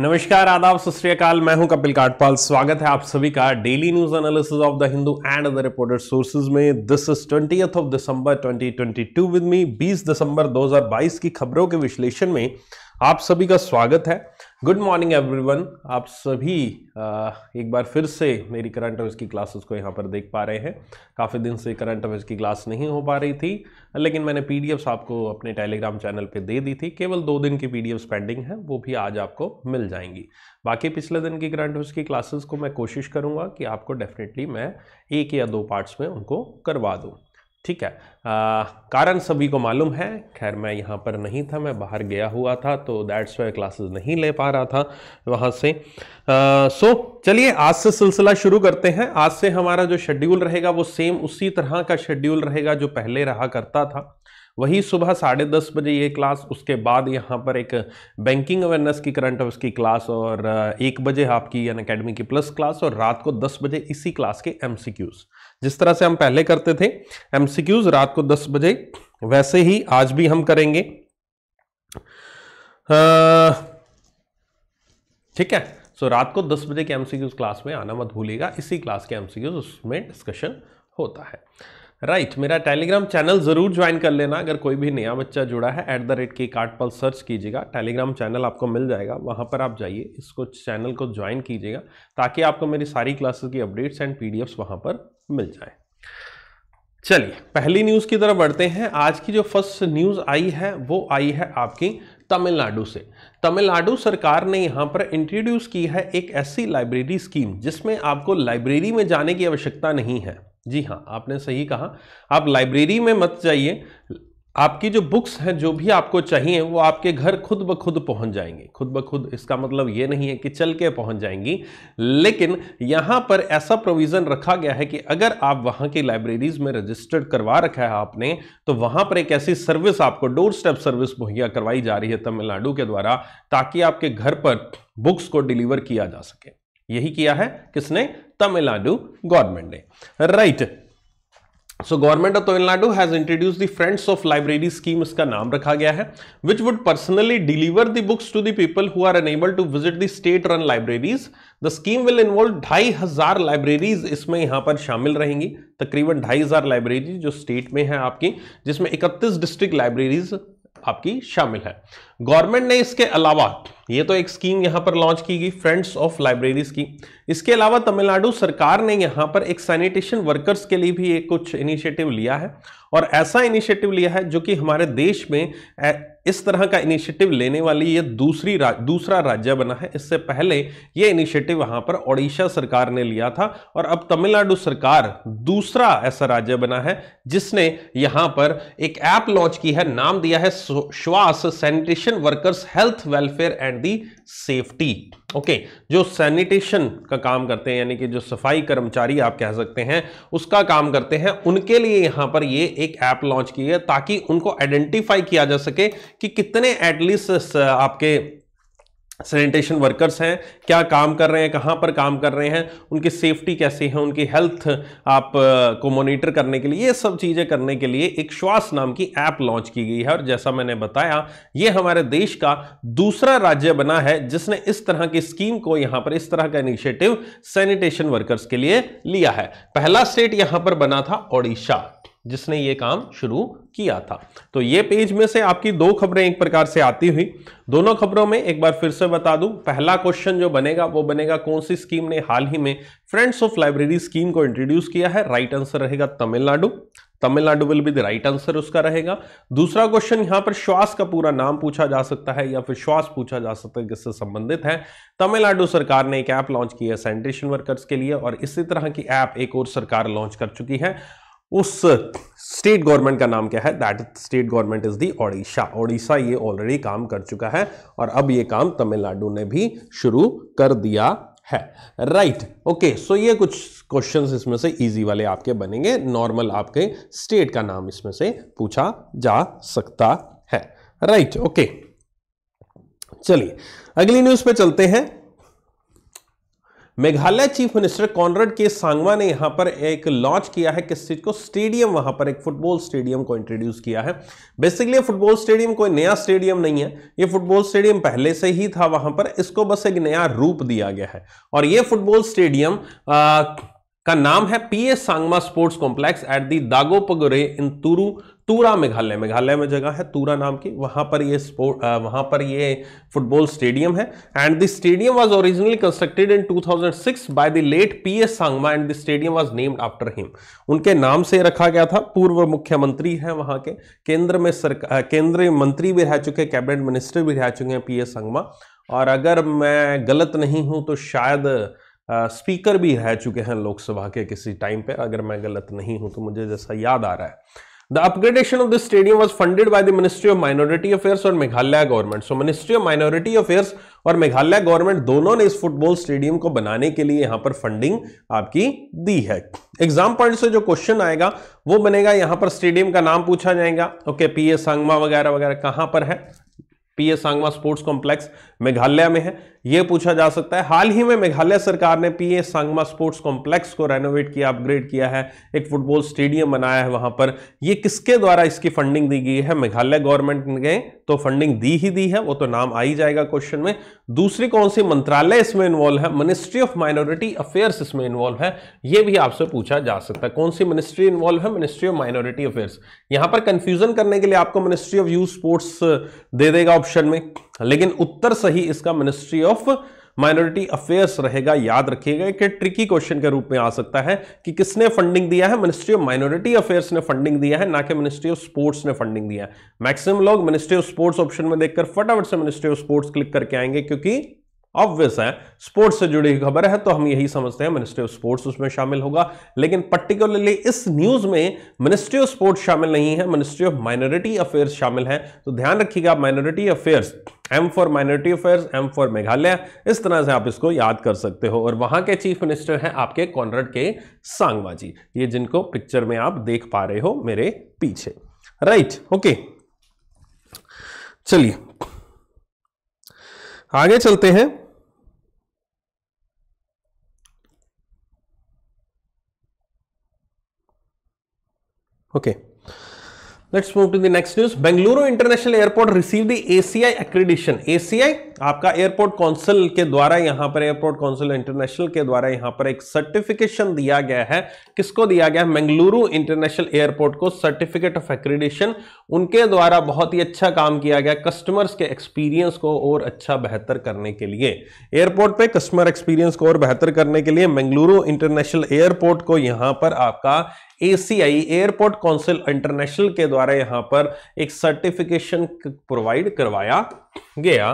नमस्कार आदाब सत मैं हूं कपिल काटपाल स्वागत है आप सभी का daily news analysis of the Hindu and other reported sources में this is twenty of December 2022 with me 20 दिसंबर 2022 की खबरों के विश्लेषण में आप सभी का स्वागत है गुड मॉर्निंग एवरीवन आप सभी एक बार फिर से मेरी करंट अफेयर्स की क्लासेस को यहाँ पर देख पा रहे हैं काफ़ी दिन से करंट अफेयर्स की क्लास नहीं हो पा रही थी लेकिन मैंने पीडीएफ्स आपको अपने टेलीग्राम चैनल पे दे दी थी केवल दो दिन की पीडीएफ्स पेंडिंग है वो भी आज आपको मिल जाएंगी बाकी पिछले दिन की करंट अफेयर्स की क्लासेस को मैं कोशिश करूँगा कि आपको डेफिनेटली मैं एक या दो पार्ट्स में उनको करवा दूँ ठीक है आ, कारण सभी को मालूम है खैर मैं यहाँ पर नहीं था मैं बाहर गया हुआ था तो दैट्स वाई क्लासेस नहीं ले पा रहा था वहाँ से सो चलिए आज से सिलसिला शुरू करते हैं आज से हमारा जो शेड्यूल रहेगा वो सेम उसी तरह का शेड्यूल रहेगा जो पहले रहा करता था वही सुबह साढ़े दस बजे ये क्लास उसके बाद यहाँ पर एक बैंकिंग अवेयरनेस की करंट अफेयर्स की क्लास और एक बजे आपकी अन अकेडमी की प्लस क्लास और रात को दस बजे इसी क्लास के एम जिस तरह से हम पहले करते थे एम रात को दस बजे वैसे ही आज भी हम करेंगे ठीक है सो so, रात को 10 बजे के एमसीक्यूज क्लास में आना मत भूलिएगा इसी क्लास के एमसीक्यूज उसमें डिस्कशन होता है राइट right, मेरा टेलीग्राम चैनल ज़रूर ज्वाइन कर लेना अगर कोई भी नया बच्चा जुड़ा है एट द रेट की कार्ड पर सर्च कीजिएगा टेलीग्राम चैनल आपको मिल जाएगा वहाँ पर आप जाइए इसको चैनल को ज्वाइन कीजिएगा ताकि आपको मेरी सारी क्लासेस की अपडेट्स एंड पी डी वहाँ पर मिल जाए चलिए पहली न्यूज़ की तरफ बढ़ते हैं आज की जो फर्स्ट न्यूज़ आई है वो आई है आपकी तमिलनाडु से तमिलनाडु सरकार ने यहाँ पर इंट्रोड्यूस की है एक ऐसी लाइब्रेरी स्कीम जिसमें आपको लाइब्रेरी में जाने की आवश्यकता नहीं है जी हाँ आपने सही कहा आप लाइब्रेरी में मत जाइए आपकी जो बुक्स हैं जो भी आपको चाहिए वो आपके घर खुद ब खुद पहुंच जाएंगे खुद ब खुद इसका मतलब ये नहीं है कि चल के पहुंच जाएंगी लेकिन यहाँ पर ऐसा प्रोविज़न रखा गया है कि अगर आप वहाँ की लाइब्रेरीज़ में रजिस्टर्ड करवा रखा है आपने तो वहाँ पर एक ऐसी सर्विस आपको डोर स्टेप सर्विस मुहैया करवाई जा रही है तमिलनाडु के द्वारा ताकि आपके घर पर बुक्स को डिलीवर किया जा सके यही किया है किसने तमिलनाडु गवर्नमेंट ने right so government of Tamil Nadu has introduce the friends of library scheme इसका नाम रखा गया है which would personally deliver the books to people who are unable to visit the state run libraries the scheme will involve ढाई हजार libraries इसमें यहां पर शामिल रहेंगी तकरीबन ढाई हजार लाइब्रेरी जो स्टेट में है आपकी जिसमें इकतीस डिस्ट्रिक्ट लाइब्रेरीज आपकी शामिल है गवर्नमेंट ने इसके अलावा ये तो एक स्कीम यहां पर लॉन्च की गई फ्रेंड्स ऑफ लाइब्रेरी की इसके अलावा तमिलनाडु सरकार ने यहाँ पर एक सैनिटेशन वर्कर्स के लिए भी एक कुछ इनिशिएटिव लिया है और ऐसा इनिशिएटिव लिया है जो कि हमारे देश में इस तरह का इनिशिएटिव लेने वाली ये दूसरी रा, दूसरा राज्य बना है इससे पहले ये इनिशिएटिव वहां पर ओडिशा सरकार ने लिया था और अब तमिलनाडु सरकार दूसरा ऐसा राज्य बना है जिसने यहां पर एक ऐप लॉन्च की है नाम दिया है श्वास sanitation sanitation workers health welfare and the safety okay जो सैनिटेशन का काम करते हैं यानी कि जो सफाई कर्मचारी आप कह सकते हैं उसका काम करते हैं उनके लिए यहां पर ये एक ऐप लॉन्च की है ताकि उनको आइडेंटिफाई किया जा सके कि कितने एटलीस्ट आपके सैनिटेशन वर्कर्स हैं क्या काम कर रहे हैं कहाँ पर काम कर रहे हैं उनकी सेफ्टी कैसी है उनकी हेल्थ आप को मॉनिटर करने के लिए ये सब चीज़ें करने के लिए एक श्वास नाम की ऐप लॉन्च की गई है और जैसा मैंने बताया ये हमारे देश का दूसरा राज्य बना है जिसने इस तरह की स्कीम को यहाँ पर इस तरह का इनिशिएटिव सैनिटेशन वर्कर्स के लिए लिया है पहला स्टेट यहाँ पर बना था ओडिशा जिसने ये काम शुरू किया था तो ये पेज में से आपकी दो खबरें एक प्रकार से आती हुई दोनों खबरों में एक बार फिर से बता दूं पहला क्वेश्चन जो बनेगा वो बनेगा कौन सी स्कीम ने हाल ही में फ्रेंड्स ऑफ लाइब्रेरी स्कीम को इंट्रोड्यूस किया है राइट आंसर रहेगा Tamil Nadu Tamil Nadu will be the right answer उसका रहेगा दूसरा क्वेश्चन यहां पर श्वास का पूरा नाम पूछा जा सकता है या फिर श्वास पूछा जा सकता है किससे संबंधित है तमिलनाडु सरकार ने एक ऐप लॉन्च किया है सैनिटेशन वर्कर्स के लिए और इसी तरह की ऐप एक और सरकार लॉन्च कर चुकी है उस स्टेट गवर्नमेंट का नाम क्या है that state government is the Odisha Odisha ये ऑलरेडी काम कर चुका है और अब ये काम तमिलनाडु ने भी शुरू कर दिया है राइट ओके सो ये कुछ क्वेश्चंस इसमें से इजी वाले आपके बनेंगे नॉर्मल आपके स्टेट का नाम इसमें से पूछा जा सकता है राइट ओके चलिए अगली न्यूज पे चलते हैं मेघालय चीफ मिनिस्टर कॉनरड के सांगवा ने यहां पर एक लॉन्च किया है किस चीज़ को स्टेडियम वहां पर एक फुटबॉल स्टेडियम को इंट्रोड्यूस किया है बेसिकली फुटबॉल स्टेडियम कोई नया स्टेडियम नहीं है ये फुटबॉल स्टेडियम पहले से ही था वहां पर इसको बस एक नया रूप दिया गया है और ये फुटबॉल स्टेडियम का नाम है P S Sangma sports complex at the Dakopgre in Tura Tura Meghalaya Meghalaya में जगह है तूरा नाम की वहां पर ये स्पोर्ट वहां पर ये फुटबॉल स्टेडियम है and the stadium was originally constructed in 2006 by the late P S Sangma and the stadium was named after him उनके नाम से रखा गया था पूर्व मुख्यमंत्री हैं वहां के केंद्र में सरकार केंद्रीय मंत्री भी रह चुके कैबिनेट मिनिस्टर भी रह चुके हैं पी एस सांगमा और अगर मैं गलत नहीं हूं तो शायद स्पीकर भी रह चुके हैं लोकसभा के किसी टाइम पर अगर मैं गलत नहीं हूं तो मुझे जैसा याद आ रहा है The upgradation of this stadium was funded by the Ministry of Minority Affairs और Meghalaya government so ministry of minority affairs और मेघालय गवर्नमेंट दोनों ने इस फुटबॉल स्टेडियम को बनाने के लिए यहां पर फंडिंग आपकी दी है एग्जाम पॉइंट से जो क्वेश्चन आएगा वो बनेगा यहां पर स्टेडियम का नाम पूछा जाएगा ओके पी एस सांगमा वगैरह वगैरह कहां पर है P A Sangma sports complex Meghalaya में है यह पूछा जा सकता है हाल ही में मेघालय सरकार ने पीए सांगमा स्पोर्ट्स कॉम्प्लेक्स को रेनोवेट किया अपग्रेड किया है एक फुटबॉल स्टेडियम बनाया है वहां पर यह किसके द्वारा इसकी फंडिंग दी गई है मेघालय गवर्नमेंट ने तो फंडिंग दी ही दी है वो तो नाम आ ही जाएगा क्वेश्चन में दूसरी कौन सी मंत्रालय इसमें इन्वॉल्व है मिनिस्ट्री ऑफ माइनॉरिटी अफेयर्स इसमें इन्वॉल्व है ये भी आपसे पूछा जा सकता है कौन सी मिनिस्ट्री इन्वॉल्व है मिनिस्ट्री ऑफ माइनॉरिटी अफेयर्स यहां पर कंफ्यूजन करने के लिए आपको मिनिस्ट्री ऑफ यूथ स्पोर्ट्स दे देगा ऑप्शन में लेकिन उत्तर सही इसका मिनिस्ट्री ऑफ माइनॉरिटी अफेयर्स रहेगा याद रखिएगा कि ट्रिकी क्वेश्चन के रूप में आ सकता है कि किसने फंडिंग दिया है मिनिस्ट्री ऑफ माइनॉरिटी अफेयर्स ने फंडिंग दिया है ना कि मिनिस्ट्री ऑफ स्पोर्ट्स ने फंडिंग दिया है मैक्सिमम लोग मिनिस्ट्री ऑफ स्पोर्ट्स ऑप्शन में देखकर फटाफट से मिनिस्ट्री ऑफ स्पोर्ट्स क्लिक करके आएंगे क्योंकि ऑब्वियस है स्पोर्ट्स से जुड़ी हुई खबर है तो हम यही समझते हैं मिनिस्ट्री ऑफ स्पोर्ट्स उसमें शामिल होगा लेकिन पर्टिकुलरली इस न्यूज में मिनिस्ट्री ऑफ स्पोर्ट्स शामिल नहीं है मिनिस्ट्री ऑफ माइनॉरिटी अफेयर्स शामिल है तो ध्यान रखिएगा minority affairs M for minority affairs M for Meghalaya इस तरह से आप इसको याद कर सकते हो और वहां के चीफ मिनिस्टर हैं आपके कॉनरड के सांगवा जी ये जिनको पिक्चर में आप देख पा रहे हो मेरे पीछे राइट ओके चलिए आगे चलते हैं Okay. Let's move to the next news. Bengaluru International Airport received the ACI accreditation. ACI आपका एयरपोर्ट काउंसिल के द्वारा यहाँ पर एयरपोर्ट काउंसिल इंटरनेशनल के द्वारा यहाँ पर एक सर्टिफिकेशन दिया गया है किसको दिया गया है मंगलुरु इंटरनेशनल एयरपोर्ट को सर्टिफिकेट ऑफ एक्रेडिशन उनके द्वारा बहुत ही अच्छा काम किया गया कस्टमर्स के एक्सपीरियंस को और अच्छा बेहतर करने के लिए एयरपोर्ट पर कस्टमर एक्सपीरियंस को और बेहतर करने के लिए मंगलुरु इंटरनेशनल एयरपोर्ट को यहां पर आपका ए एयरपोर्ट काउंसिल इंटरनेशनल के द्वारा यहाँ पर एक सर्टिफिकेशन प्रोवाइड करवाया गया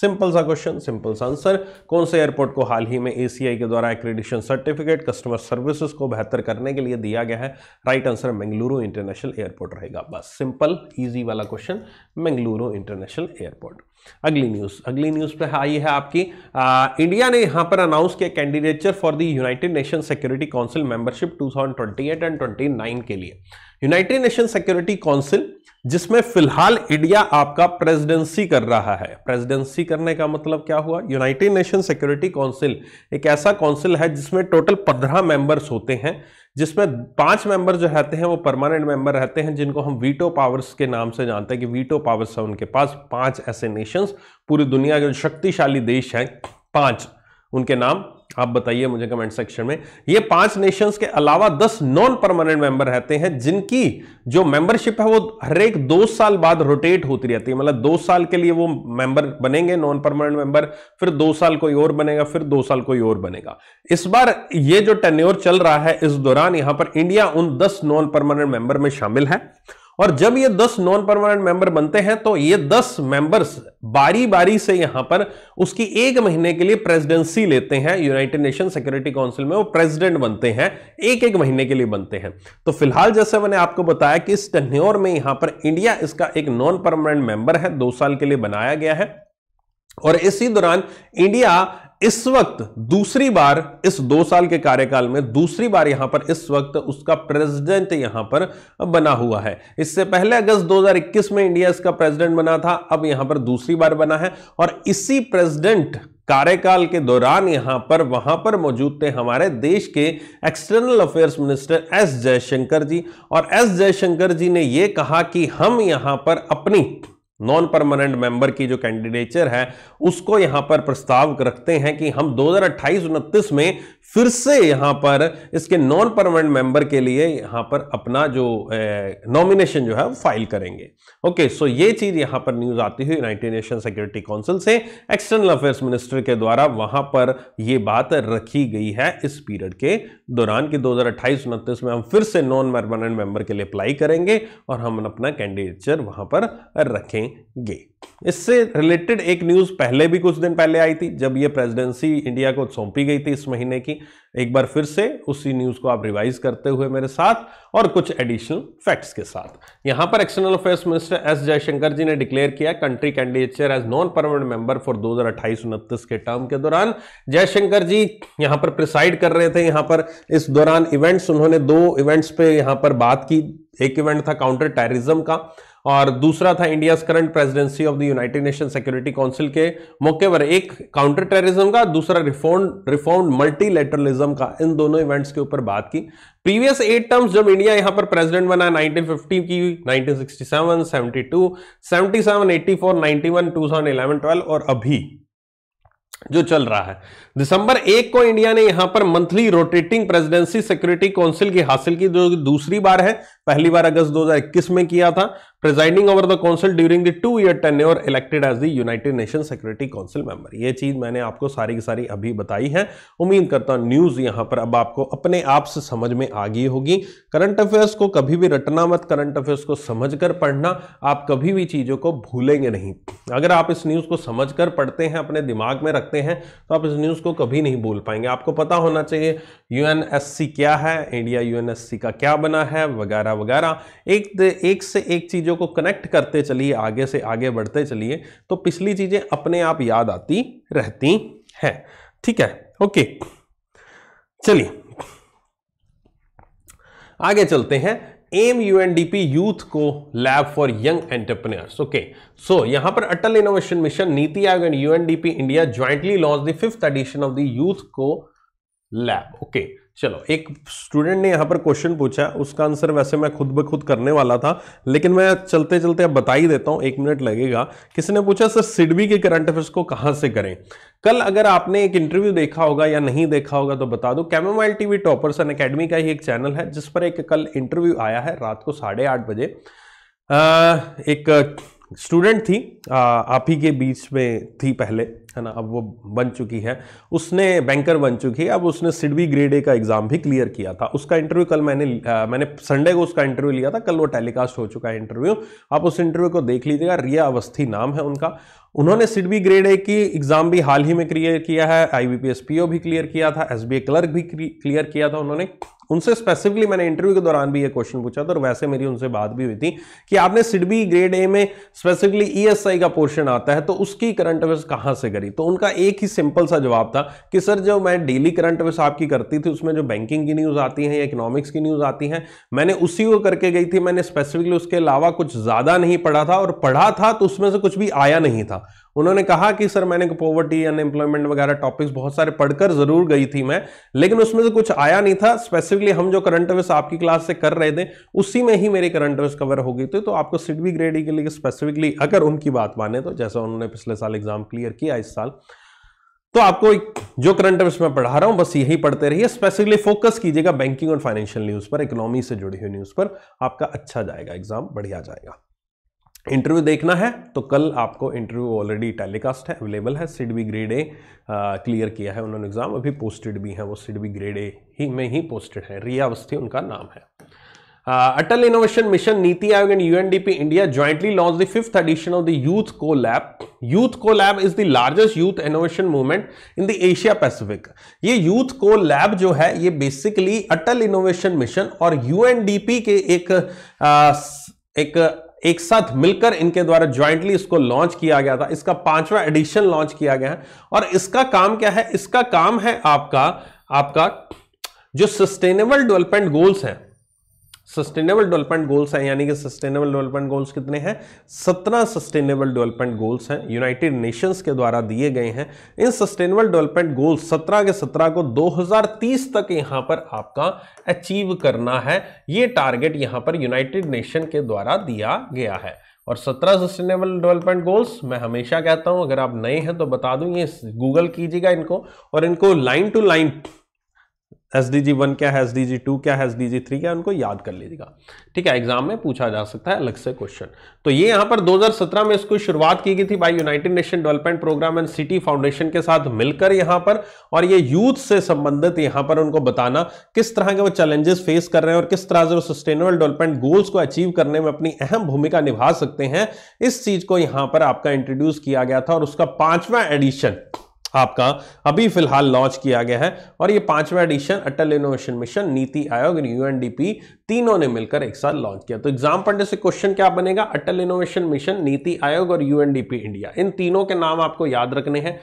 सिंपल सा क्वेश्चन सिंपल सा आंसर कौन से एयरपोर्ट को हाल ही में एसीआई के द्वारा एक्रेडिशन सर्टिफिकेट कस्टमर सर्विसेज को बेहतर करने के लिए दिया गया है right answer Mangaluru international airport रहेगा बस सिंपल ईजी वाला क्वेश्चन मंगलुरु इंटरनेशनल एयरपोर्ट अगली न्यूज अगली न्यूज पे आई है आपकी आ, इंडिया ने यहां पर अनाउंस किया candidature for the United Nation security council membership 2028 and 29 के लिए यूनाइटेड नेशन सिक्योरिटी काउंसिल जिसमें फिलहाल इंडिया आपका प्रेसिडेंसी कर रहा है प्रेसिडेंसी करने का मतलब क्या हुआ यूनाइटेड नेशन सिक्योरिटी काउंसिल एक ऐसा काउंसिल है जिसमें टोटल पंद्रह मेंबर्स होते हैं जिसमें पांच मेंबर जो रहते हैं वो परमानेंट मेंबर रहते हैं जिनको हम वीटो पावर्स के नाम से जानते हैं कि वीटो पावर्स है उनके पास पांच ऐसे नेशंस पूरी दुनिया के शक्तिशाली देश हैं पांच उनके नाम आप बताइए मुझे कमेंट सेक्शन में ये पांच नेशंस के अलावा दस नॉन परमानेंट मेंबर रहते हैं जिनकी जो मेंबरशिप है वो हर एक दो साल बाद रोटेट होती रहती है मतलब दो साल के लिए वो मेंबर बनेंगे नॉन परमानेंट मेंबर फिर दो साल कोई और बनेगा फिर दो साल कोई और बनेगा इस बार ये जो टेन्योर चल रहा है इस दौरान यहां पर इंडिया उन दस नॉन परमानेंट मेंबर में शामिल है और जब ये 10 नॉन परमानेंट मेंबर बनते हैं तो ये 10 मेंबर्स बारी बारी से यहां पर उसकी एक महीने के लिए प्रेसिडेंसी लेते हैं यूनाइटेड नेशन सिक्योरिटी काउंसिल में वो प्रेसिडेंट बनते हैं एक एक महीने के लिए बनते हैं तो फिलहाल जैसे मैंने आपको बताया कि इस टन्योर में यहां पर इंडिया इसका एक नॉन परमानेंट मेंबर है दो साल के लिए बनाया गया है और इसी दौरान इंडिया इस वक्त दूसरी बार इस दो साल के कार्यकाल में दूसरी बार यहां पर इस वक्त उसका प्रेसिडेंट यहां पर बना हुआ है इससे पहले अगस्त 2021 में इंडिया इसका प्रेसिडेंट बना था अब यहां पर दूसरी बार बना है और इसी प्रेसिडेंट कार्यकाल के दौरान यहां पर वहां पर मौजूद थे हमारे देश के external affairs minister S Jaishankar ji और एस जयशंकर जी ने यह कहा कि हम यहां पर अपनी नॉन परमानेंट मेंबर की जो कैंडिडेचर है उसको यहां पर प्रस्ताव रखते हैं कि हम 2028-29 में फिर से यहां पर इसके नॉन परमानेंट मेंबर के लिए यहां पर अपना जो नॉमिनेशन जो है फाइल करेंगे ओके सो ये चीज यहां पर न्यूज आती हुई यूनाइटेड नेशन सिक्योरिटी काउंसिल से एक्सटर्नल अफेयर्स मिनिस्टर के द्वारा वहां पर ये बात रखी गई है इस पीरियड के दौरान कि दो हजार में हम फिर से नॉन परमानेंट मेंबर के लिए अप्लाई करेंगे और हम अपना कैंडिडेचर वहां पर रखेंगे देंगे इससे रिलेटेड एक न्यूज़ पहले भी कुछ दिन पहले आई थी जब ये प्रेसिडेंसी इंडिया को सौंपी गई थी इस महीने की एक बार फिर से उसी न्यूज़ को आप रिवाइज करते हुए मेरे साथ और कुछ एडिशनल फैक्ट्स के साथ यहां पर external affairs minister S Jaishankar ji ने डिक्लेयर किया country candidature as non permanent member for दो हज़ार के टर्म के दौरान जयशंकर जी यहां पर प्रिसाइड कर रहे थे यहां पर इस दौरान इवेंट्स उन्होंने दो इवेंट्स पे यहां पर बात की एक इवेंट था काउंटर टेररिज्म का और दूसरा था India current presidency of the United Nation security council के मौके पर एक काउंटर टेररिज्म का दूसरा रिफॉर्म रिफॉर्म मल्टीलेटरलिज्म का इन दोनों इवेंट्स के ऊपर बात की प्रीवियस एट टर्म्स जब इंडिया यहां पर प्रेसिडेंट बना 1950 की 1967 72 77 84 91 2011 12 और अभी जो चल रहा है दिसंबर एक को इंडिया ने यहां पर monthly rotating presidency security council की हासिल की जो दूसरी बार है पहली बार अगस्त 2021 में किया था presiding over the council during the two year tenure और elected as the United Nation security council member यह चीज मैंने आपको सारी की सारी अभी बताई है उम्मीद करता हूं न्यूज यहां पर अब आपको अपने आप से समझ में आ गई होगी करंट अफेयर्स को कभी भी रटना मत करंट अफेयर्स को समझ कर पढ़ना आप कभी भी चीजों को भूलेंगे नहीं अगर आप इस न्यूज को समझ कर पढ़ते हैं अपने दिमाग में रखते हैं तो आप इस न्यूज उसको कभी नहीं भूल पाएंगे आपको पता होना चाहिए यूएनएससी क्या है इंडिया यूएनएससी का क्या बना है वगैरह वगैरह एक एक से एक चीज़ों को कनेक्ट करते चलिए आगे से आगे बढ़ते चलिए तो पिछली चीज़ें अपने आप याद आती रहती हैं ठीक है ओके चलिए आगे चलते हैं um U N D P youth co lab for young entrepreneurs okay so यहां पर Atal innovation mission NITI Aayog and UNDP India jointly launch the fifth edition of the youth co lab okay okay. चलो एक student ने यहाँ पर question पूछा उसका answer वैसे मैं खुद ब खुद करने वाला था लेकिन मैं चलते चलते अब बता ही देता हूँ एक मिनट लगेगा किसी ने पूछा सर सिडबी के करंट अफेयर्स को कहाँ से करें कल अगर आपने एक इंटरव्यू देखा होगा या नहीं देखा होगा तो बता दो कैमोमाइल टीवी टॉपर्स एन अकेडमी का ही एक चैनल है जिस पर एक कल इंटरव्यू आया है रात को साढ़े आठ बजे एक स्टूडेंट थी आप ही के बीच में थी पहले है ना अब वो बन चुकी है उसने बैंकर बन चुकी है अब उसने सिडबी ग्रेड ए का एग्ज़ाम भी क्लियर किया था उसका इंटरव्यू कल मैंने आ, मैंने संडे को उसका इंटरव्यू लिया था कल वो टेलीकास्ट हो चुका है इंटरव्यू आप उस इंटरव्यू को देख लीजिएगा रिया अवस्थी नाम है उनका उन्होंने सिडबी ग्रेड ए की एग्ज़ाम भी हाल ही में क्लियर किया है आई पीओ भी क्लियर किया था एस क्लर्क भी क्लियर किया था उन्होंने उनसे स्पेसिफिकली मैंने इंटरव्यू के दौरान भी ये क्वेश्चन पूछा था और वैसे मेरी उनसे बात भी हुई थी कि आपने सिडबी ग्रेड ए में स्पेसिफिकली ईएसआई e का पोर्शन आता है तो उसकी करंट अफेयर्स कहाँ से करी तो उनका एक ही सिंपल सा जवाब था कि सर जो मैं डेली करंट अफेयर्स आपकी करती थी उसमें जो बैंकिंग की न्यूज़ आती है या इकोनॉमिक्स की न्यूज़ आती है मैंने उसी को करके गई थी मैंने स्पेसिफिकली उसके अलावा कुछ ज़्यादा नहीं पढ़ा था और पढ़ा था तो उसमें से कुछ भी आया नहीं था उन्होंने कहा कि सर मैंने पॉवर्टी अनएम्प्लॉयमेंट वगैरह टॉपिक्स बहुत सारे पढ़कर जरूर गई थी मैं लेकिन उसमें से कुछ आया नहीं था स्पेसिफिकली हम जो करंट अवेयर्स आपकी क्लास से कर रहे थे उसी में ही मेरे करंट अवेयर्स कवर हो गई थी तो आपको सिट बी ग्रेड के लिए स्पेसिफिकली अगर उनकी बात माने तो जैसा उन्होंने पिछले साल एग्जाम क्लियर किया इस साल तो आपको जो करंट अवेयर्स में पढ़ा रहा हूं बस यही पढ़ते रहिए स्पेसिफिकली फोकस कीजिएगा बैंकिंग और फाइनेंशियल न्यूज पर इकोनॉमी से जुड़ी हुई न्यूज पर आपका अच्छा जाएगा एग्जाम बढ़िया जाएगा इंटरव्यू देखना है तो कल आपको इंटरव्यू ऑलरेडी टेलीकास्ट है अवेलेबल है SIDBI grade A clear किया है उन्होंने एग्ज़ाम अभी पोस्टेड भी हैं वो सिड बी ग्रेड ए ही में ही पोस्टेड है रिया अवस्थी उनका नाम है अटल innovation mission NITI Aayog and UNDP India jointly launch the fifth edition of the youth co lab youth co lab is the largest youth innovation movement in the Asia Pacific ये youth co lab जो है ये basically Atal innovation mission और UNDP के एक आ, एक एक साथ मिलकर इनके द्वारा ज्वाइंटली इसको लॉन्च किया गया था इसका पांचवा एडिशन लॉन्च किया गया है और इसका काम क्या है इसका काम है आपका आपका जो सस्टेनेबल डेवलपमेंट गोल्स हैं सस्टेनेबल डेवलपमेंट गोल्स हैं यानी कि सस्टेनेबल डेवलपमेंट गोल्स कितने हैं सत्रह सस्टेनेबल डेवलपमेंट गोल्स हैं यूनाइटेड नेशंस के द्वारा दिए गए हैं इन सस्टेनेबल डेवलपमेंट गोल्स सत्रह के सत्रह को 2030 तक यहाँ पर आपका अचीव करना है ये टारगेट यहाँ पर यूनाइटेड नेशन के द्वारा दिया गया है और 17 सस्टेनेबल डेवलपमेंट गोल्स मैं हमेशा कहता हूं अगर आप नए हैं तो बता दूं ये गूगल कीजिएगा इनको और इनको line to line S D G one क्या है एस डी जी टू क्या है एस डी जी थ्री क्या है उनको याद कर लीजिएगा ठीक है एग्जाम में पूछा जा सकता है अलग से क्वेश्चन तो ये यहां पर 2017 में इसको शुरुआत की गई थी by United Nation development programme and Citi foundation के साथ मिलकर यहां पर और ये यूथ से संबंधित यहां पर उनको बताना किस तरह के वो चैलेंजेस फेस कर रहे हैं और किस तरह से वो सस्टेनेबल डेवलपमेंट गोल्स को अचीव करने में अपनी अहम भूमिका निभा सकते हैं इस चीज को यहां पर आपका इंट्रोड्यूस किया गया था और उसका पांचवा एडिशन आपका अभी फिलहाल लॉन्च किया गया है और ये पांचवा एडिशन अटल इनोवेशन मिशन नीति आयोग और यूएनडीपी तीनों ने मिलकर एक साथ लॉन्च किया तो एग्जाम पढ़ने से क्वेश्चन क्या बनेगा अटल इनोवेशन मिशन नीति आयोग और यूएनडीपी इंडिया इन तीनों के नाम आपको याद रखने हैं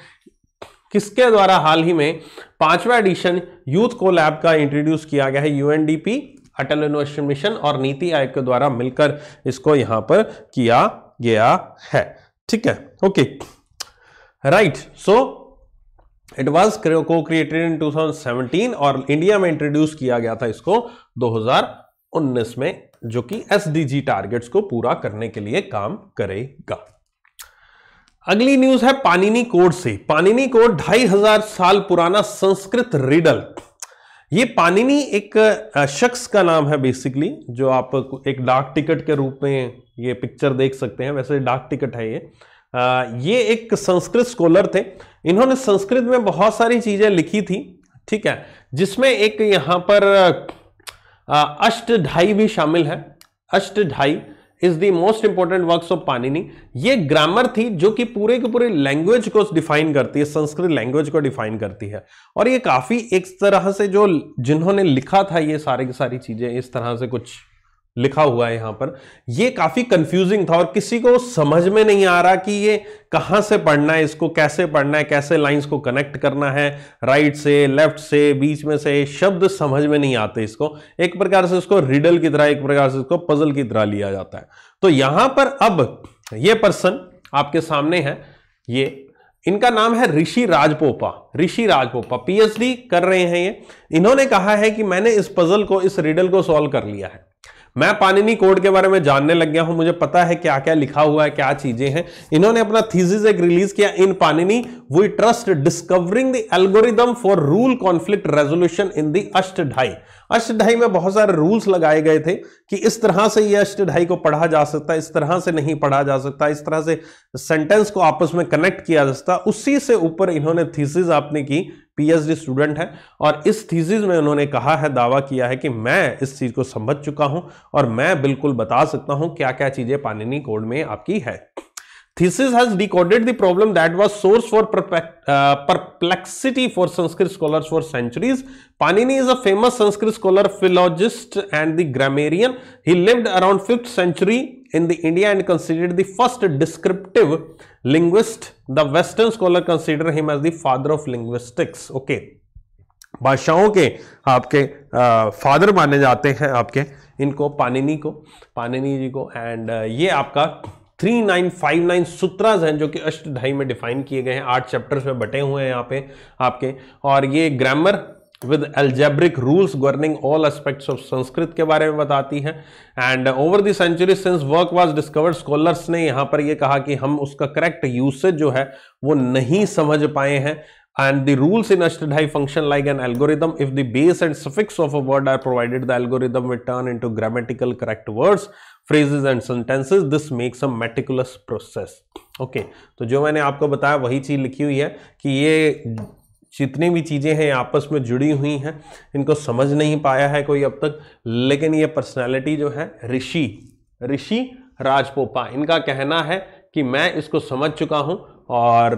किसके द्वारा हाल ही में पांचवा एडिशन यूथ को लैब का इंट्रोड्यूस किया गया है यूएनडीपी अटल इनोवेशन मिशन और नीति आयोग के द्वारा मिलकर इसको यहां पर किया गया है ठीक है okay right so it was co created in 2017 और इंडिया में इंट्रोड्यूस किया गया था इसको 2019 में जो कि एस टारगेट्स को पूरा करने के लिए काम करेगा अगली न्यूज है पानिनी कोड से पानिनी कोड ढाई हजार साल पुराना संस्कृत रिडल ये पानिनी एक शख्स का नाम है बेसिकली जो आप एक डाक टिकट के रूप में ये पिक्चर देख सकते हैं वैसे डाक टिकट है ये ये एक संस्कृत स्कॉलर थे इन्होंने संस्कृत में बहुत सारी चीज़ें लिखी थी ठीक है जिसमें एक यहाँ पर अष्ट ढाई भी शामिल है Ashtadhyayi is the most important works of Panini ये ग्रामर थी जो कि पूरे के पूरे लैंग्वेज को डिफाइन करती है संस्कृत लैंग्वेज को डिफाइन करती है और ये काफ़ी एक तरह से जो जिन्होंने लिखा था ये सारे की सारी चीज़ें इस तरह से कुछ लिखा हुआ है यहां पर यह काफी कंफ्यूजिंग था और किसी को समझ में नहीं आ रहा कि ये कहां से पढ़ना है इसको कैसे पढ़ना है कैसे लाइंस को कनेक्ट करना है राइट से लेफ्ट से बीच में से शब्द समझ में नहीं आते इसको एक प्रकार से इसको रिडल की तरह एक प्रकार से इसको पजल की तरह लिया जाता है तो यहां पर अब ये पर्सन आपके सामने है ये इनका नाम है ऋषि राजपोपा ऋषि राजपोपा पीएचडी कर रहे हैं ये इन्होंने कहा है कि मैंने इस पजल को इस रिडल को सॉल्व कर लिया है मैं पानिनी कोड के बारे में जानने लग गया हूं मुझे पता है क्या क्या लिखा हुआ है क्या चीजें हैं इन्होंने अपना थीसिस एक रिलीज किया in Panini we trust discovering the algorithm for rule conflict resolution in the Ashtadhyayi में बहुत सारे रूल्स लगाए गए थे कि इस तरह से ये अष्टाई को पढ़ा जा सकता इस तरह से नहीं पढ़ा जा सकता इस तरह से सेंटेंस को आपस में कनेक्ट किया जा सकता उसी से ऊपर इन्होंने थीसिस आपने की पीएचडी स्टूडेंट है और इस थीसिस में उन्होंने कहा है दावा किया है कि मैं इस चीज़ को समझ चुका हूं और मैं बिल्कुल बता सकता हूं क्या क्या चीज़ें पानिनी कोड में आपकी है thesis has decoded the problem that was source for perplexity for Sanskrit scholars for centuries. Panini is a famous Sanskrit scholar, philologist and the grammarian. He lived around 5th century in the India and considered the first descriptive linguist. The western scholar consider him as the father of linguistics. Okay. भाषाओं के आपके आ, father माने जाते हैं आपके इनको पानिनी को पानिनी जी को एंड ये आपका 3959 सूत्रास हैं जो कि अष्टधाई में डिफाइन किए गए हैं आठ चैप्टर्स में बटे हुए हैं यहाँ पे आपके और ये grammar with algebraic rules governing all aspects of Sanskrit के बारे में बताती है and over the century since work was discovered scholars ने यहाँ पर ये कहा कि हम उसका करेक्ट यूसेज जो है वो नहीं समझ पाए हैं and the rules in Ashtadhai function like an algorithm. If the base and suffix of a word are provided, the algorithm will turn into grammatical correct words. Phrases and sentences this makes a meticulous process okay तो जो मैंने आपको बताया वही चीज़ लिखी हुई है कि ये जितनी भी चीज़ें हैं आपस में जुड़ी हुई हैं इनको समझ नहीं पाया है कोई अब तक लेकिन ये पर्सनैलिटी जो है ऋषि ऋषि राजपोपा इनका कहना है कि मैं इसको समझ चुका हूं और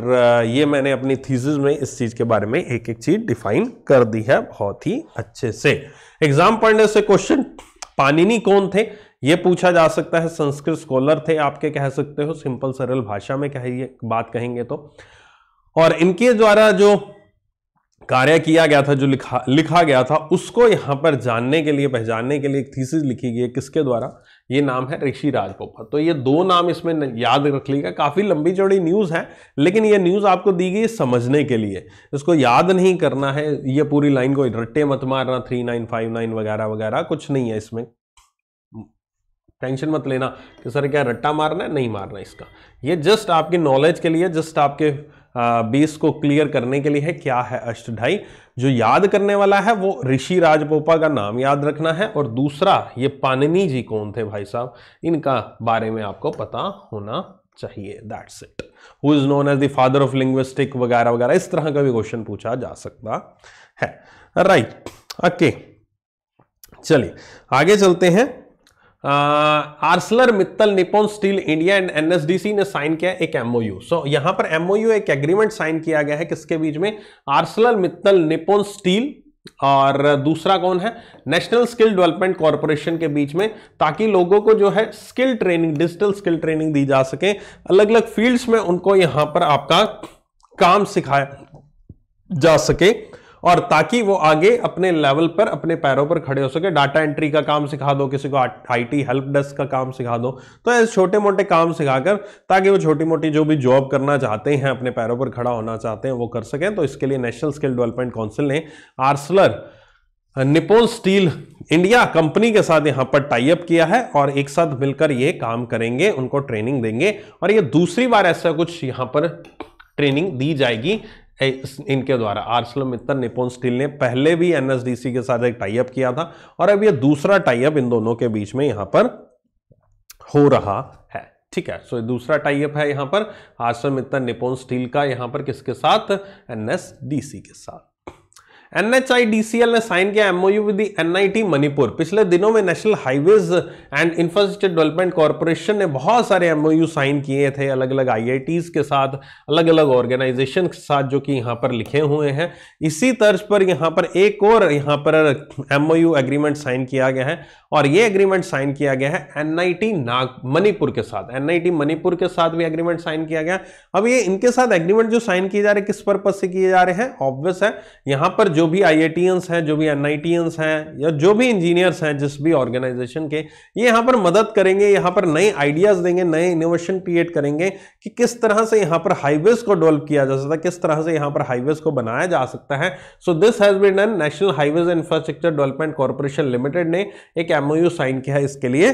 ये मैंने अपनी थीसिस में इस चीज़ के बारे में एक एक चीज़ डिफाइन कर दी है बहुत ही अच्छे से एग्ज़ाम पढ़ने से क्वेश्चन पानिनी कौन थे ये पूछा जा सकता है संस्कृत स्कॉलर थे आपके कह सकते हो सिंपल सरल भाषा में कहिए बात कहेंगे तो और इनके द्वारा जो कार्य किया गया था जो लिखा लिखा गया था उसको यहाँ पर जानने के लिए पहचानने के लिए एक थीसिस लिखी गई है किसके द्वारा ये नाम है ऋषि राजपोपा तो ये दो नाम इसमें याद रख लीजिएगा काफ़ी लंबी चौड़ी न्यूज़ है लेकिन ये न्यूज़ आपको दी गई समझने के लिए इसको याद नहीं करना है ये पूरी लाइन को रट्टे मत मारना थ्री नाइन फाइव नाइन वगैरह वगैरह कुछ नहीं है इसमें टेंशन मत लेना कि सर क्या रट्टा मारना है नहीं मारना इसका ये जस्ट आपके नॉलेज के लिए जस्ट आपके बेस को क्लियर करने के लिए है क्या है अष्टाई जो याद करने वाला है वो ऋषि राजपोपा का नाम याद रखना है और दूसरा ये पाननी जी कौन थे भाई साहब इनका बारे में आपको पता होना चाहिए that's it who is known as the father of linguistic वगैरह वगैरह इस तरह का भी क्वेश्चन पूछा जा सकता है राइट ओके चलिए आगे चलते हैं Arcelor Mittal Nippon Steel India and NSDC ने साइन किया एक एमओयू सो so, यहां पर एमओयू एक एग्रीमेंट साइन किया गया है किसके बीच में आर्सलर मित्तल निपोन स्टील और दूसरा कौन है नेशनल स्किल डेवलपमेंट कॉरपोरेशन के बीच में ताकि लोगों को जो है skill training digital skill training दी जा सके अलग अलग फील्ड्स में उनको यहां पर आपका काम सिखाया जा सके और ताकि वो आगे अपने लेवल पर अपने पैरों पर खड़े हो सके डाटा एंट्री का काम सिखा दो किसी को आईटी हेल्प डेस्क का काम सिखा दो तो ऐसे छोटे मोटे काम सिखाकर ताकि वो छोटी मोटी जो भी जॉब करना चाहते हैं अपने पैरों पर खड़ा होना चाहते हैं वो कर सकें तो इसके लिए नेशनल स्किल डेवलपमेंट काउंसिल ने Arcelor Nippon Steel India company के साथ यहाँ पर टाइप किया है और एक साथ मिलकर ये काम करेंगे उनको ट्रेनिंग देंगे और ये दूसरी बार ऐसा कुछ यहाँ पर ट्रेनिंग दी जाएगी इनके द्वारा आर्सलम मित्तल निपोन स्टील ने पहले भी एनएसडीसी के साथ एक टाइप किया था और अब ये दूसरा टाइप इन दोनों के बीच में यहां पर हो रहा है ठीक है सो दूसरा टाइप है यहां पर आर्सलम मित्तल निपोन स्टील का यहां पर किसके साथ एनएसडीसी के साथ एनएचआईडीसीएल ने साइन किया एमओयू विद एनआईटी मणिपुर पिछले दिनों में national highways and infrastructure development corporation ने बहुत सारे एमओयू साइन किए थे अलग अलग आईआईटीज के साथ अलग अलग ऑर्गेनाइजेशन के साथ जो कि यहां पर लिखे हुए हैं इसी तर्ज पर यहां पर एक और यहां पर एमओयू एग्रीमेंट साइन किया गया है और ये एग्रीमेंट साइन किया गया है एनआईटी नाग मणिपुर के साथ एनआईटी मणिपुर के साथ भी एग्रीमेंट साइन किया गया अब ये इनके साथ एग्रीमेंट जो साइन किए जा रहे किस परपज से किए जा रहे हैं ऑब्वियस है यहां पर जो भी आई हैं जो भी एन हैं या जो भी इंजीनियर्स हैं जिस भी ऑर्गेनाइजेशन के ये यहाँ पर मदद करेंगे यहाँ पर नए आइडियाज़ देंगे नए इनोवेशन क्रिएट करेंगे कि किस तरह से यहाँ पर हाईवेज को डेवलप किया जा सकता है किस तरह से यहाँ पर हाईवेज को बनाया जा सकता है so this has been done national highways infrastructure development corporation limited ने एक एमओयू साइन किया है इसके लिए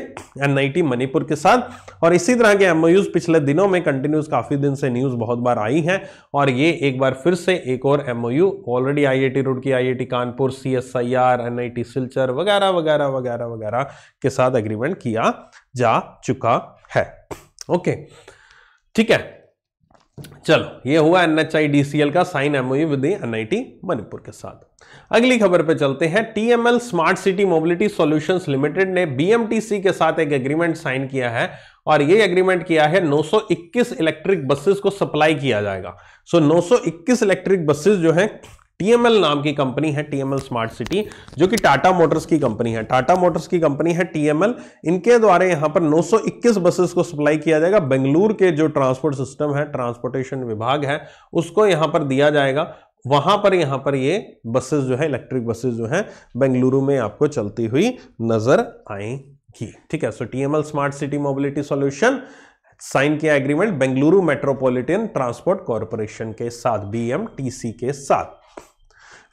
एन मणिपुर के साथ और इसी तरह के एमओयूज पिछले दिनों में कंटिन्यूस काफ़ी दिन से न्यूज़ बहुत बार आई हैं और ये एक बार फिर से एक और एमओयू ऑलरेडी आई इंस्टीट्यूट की I Kanpur C S Silchar वगैरह वगैरह वगैरह वगैरह के साथ एग्रीमेंट किया जा चुका है ओके ठीक है चलो ये हुआ एनएचआईडीसीएल का sign MOU with NIT Manipur के साथ अगली खबर पे चलते हैं TML smart city mobility solutions limited ने बीएमटीसी के साथ एक एग्रीमेंट साइन किया है और ये एग्रीमेंट किया है 921 इलेक्ट्रिक बसेस को सप्लाई किया जाएगा सो so, 921 इलेक्ट्रिक बसेस जो है टीएमएल नाम की कंपनी है टीएमएल स्मार्ट सिटी जो कि टाटा मोटर्स की कंपनी है टाटा मोटर्स की कंपनी है टीएमएल इनके द्वारा यहां पर 921 बसेस को सप्लाई किया जाएगा बेंगलुरु के जो ट्रांसपोर्ट सिस्टम है ट्रांसपोर्टेशन विभाग है उसको यहां पर दिया जाएगा वहां पर यहां पर ये बसेस जो है इलेक्ट्रिक बसेस जो है बेंगलुरु में आपको चलती हुई नजर आएंगी ठीक है so TML smart city mobility solution sign किया agreement Bengaluru metropolitan transport corporation के साथ बीएमटीसी के साथ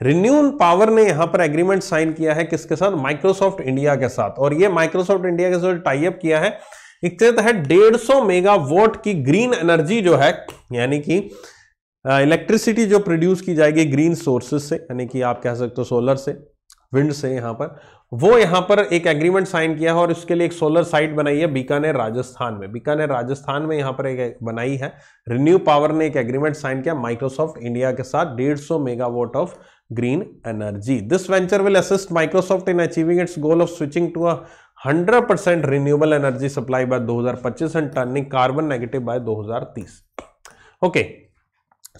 रिन्यून पावर ने यहां पर एग्रीमेंट साइन किया है किसके साथ माइक्रोसॉफ्ट इंडिया के साथ और ये माइक्रोसॉफ्ट इंडिया के साथ टाइप किया है इसके तहत तो डेढ़ सौ मेगावॉट की ग्रीन एनर्जी जो है यानी कि इलेक्ट्रिसिटी जो प्रोड्यूस की जाएगी ग्रीन सोर्सेस से यानी कि आप कह सकते हो सोलर से विंड से यहाँ पर वो यहां पर एक एग्रीमेंट साइन किया है और इसके लिए एक सोलर साइट बनाई है बीकानेर राजस्थान में बीकानेर राजस्थान में यहां पर एक बनाई है रिन्यू पावर ने एक एग्रीमेंट साइन किया माइक्रोसॉफ्ट इंडिया के साथ सौ megawatt of green energy. This venture will assist Microsoft in achieving its goal of switching to a 100% renewable energy supply by 2025 and turning carbon negative by 2030. Okay.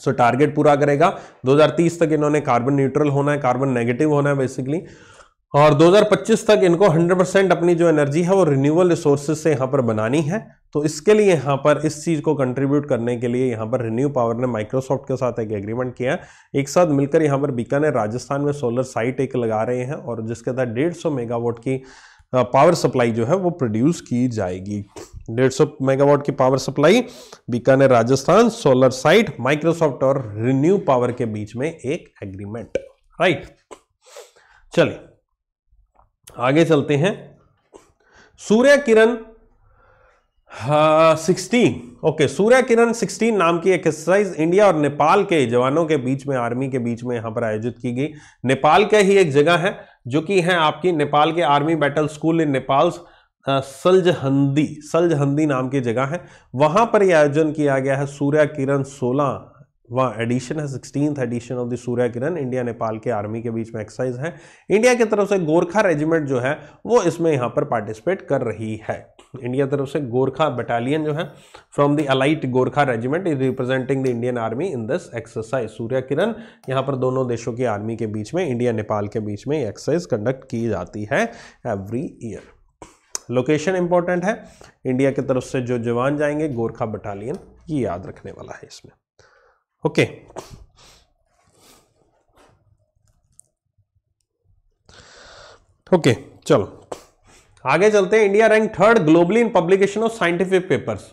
So so, target पूरा करेगा 2030 तक इन्होंने carbon neutral होना है carbon negative होना है basically और 2025 तक इनको 100% अपनी जो एनर्जी है वो रिन्यूबल रिसोर्सेज से यहाँ पर बनानी है तो इसके लिए यहाँ पर इस चीज़ को कंट्रीब्यूट करने के लिए यहाँ पर रिन्यू पावर ने माइक्रोसॉफ्ट के साथ एक एग्रीमेंट किया एक साथ मिलकर यहाँ पर बीकानेर राजस्थान में सोलर साइट एक लगा रहे हैं और जिसके तहत डेढ़ सौ मेगावाट की पावर सप्लाई जो है वो प्रोड्यूस की जाएगी डेढ़ सौ मेगावाट की power supply Bikaner Rajasthan solar site Microsoft और रिन्यू पावर के बीच में एक एग्रीमेंट राइट चलिए आगे चलते हैं Surya Kiran sixteen okay Surya Kiran sixteen नाम की एक्सरसाइज इंडिया और नेपाल के जवानों के बीच में आर्मी के बीच में यहां पर आयोजित की गई नेपाल का ही एक जगह है जो कि है आपकी नेपाल के army battle school in Nepal Saljhandi Saljhandi नाम की जगह है वहां पर यह आयोजन किया गया है सूर्य किरण सोलह वहाँ एडिशन है sixteen edition of the Surya Kiran India Nepal के आर्मी के बीच में एक्सरसाइज है इंडिया की तरफ से गोरखा रेजिमेंट जो है वो इसमें यहाँ पर पार्टिसिपेट कर रही है इंडिया तरफ से गोरखा बटालियन जो है from the elite Gorkha regiment is representing the Indian army in this exercise Surya Kiran यहाँ पर दोनों देशों की आर्मी के बीच में इंडिया नेपाल के बीच में एक्सरसाइज कंडक्ट की जाती है एवरी ईयर लोकेशन इंपॉर्टेंट है इंडिया की तरफ से जो जवान जाएंगे गोरखा बटालियन ये याद रखने वाला है इसमें ओके ओके चलो आगे चलते हैं India rank third globally in publication of scientific papers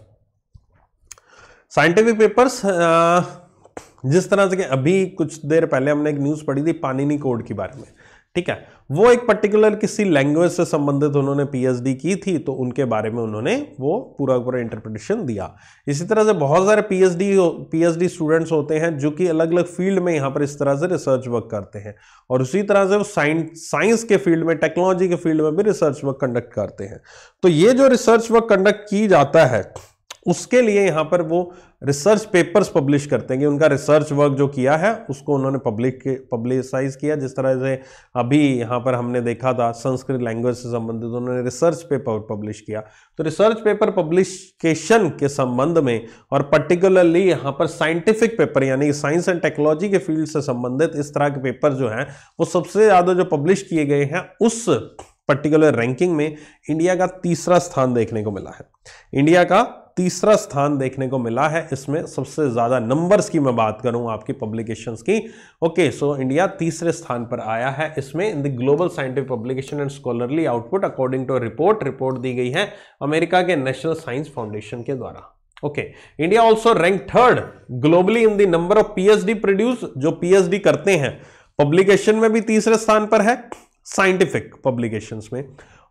scientific papers जिस तरह से अभी कुछ देर पहले हमने एक न्यूज पढ़ी थी पानिनी कोड के बारे में ठीक है वो एक पर्टिकुलर किसी लैंग्वेज से संबंधित उन्होंने पीएचडी की थी तो उनके बारे में उन्होंने वो पूरा पूरा इंटरप्रिटेशन दिया इसी तरह से बहुत सारे पीएचडी पीएचडी स्टूडेंट्स होते हैं जो कि अलग अलग फील्ड में यहाँ पर इस तरह से रिसर्च वर्क करते हैं और उसी तरह से वो साइंस साइंस के फील्ड में टेक्नोलॉजी के फील्ड में भी रिसर्च वर्क कंडक्ट करते हैं तो ये जो रिसर्च वर्क कंडक्ट की जाता है उसके लिए यहाँ पर वो रिसर्च पेपर्स पब्लिश करते हैं कि उनका रिसर्च वर्क जो किया है उसको उन्होंने पब्लिक पब्लिसाइज किया जिस तरह से अभी यहाँ पर हमने देखा था संस्कृत लैंग्वेज से संबंधित तो उन्होंने रिसर्च पेपर पब्लिश किया तो रिसर्च पेपर पब्लिशकेशन के संबंध में और पर्टिकुलरली यहाँ पर साइंटिफिक पेपर यानी साइंस एंड टेक्नोलॉजी के फील्ड से संबंधित इस तरह के पेपर जो हैं वो सबसे ज़्यादा जो पब्लिश किए गए हैं उस पर्टिकुलर रैंकिंग में इंडिया का तीसरा स्थान देखने को मिला है इंडिया का तीसरा स्थान देखने को मिला है इसमें सबसे ज़्यादा नंबर्स की मैं बात करूं आपकी पब्लिकेशंस की okay okay, so so India तीसरे स्थान पर आया है इसमें in the global scientific publication and scholarly output according to report report दी गई है अमेरिका के नेशनल साइंस फाउंडेशन के द्वारा okay India also rank third globally in the number of PhD produce जो पीएचडी करते हैं पब्लिकेशन में भी तीसरे स्थान पर है साइंटिफिक पब्लिकेशंस में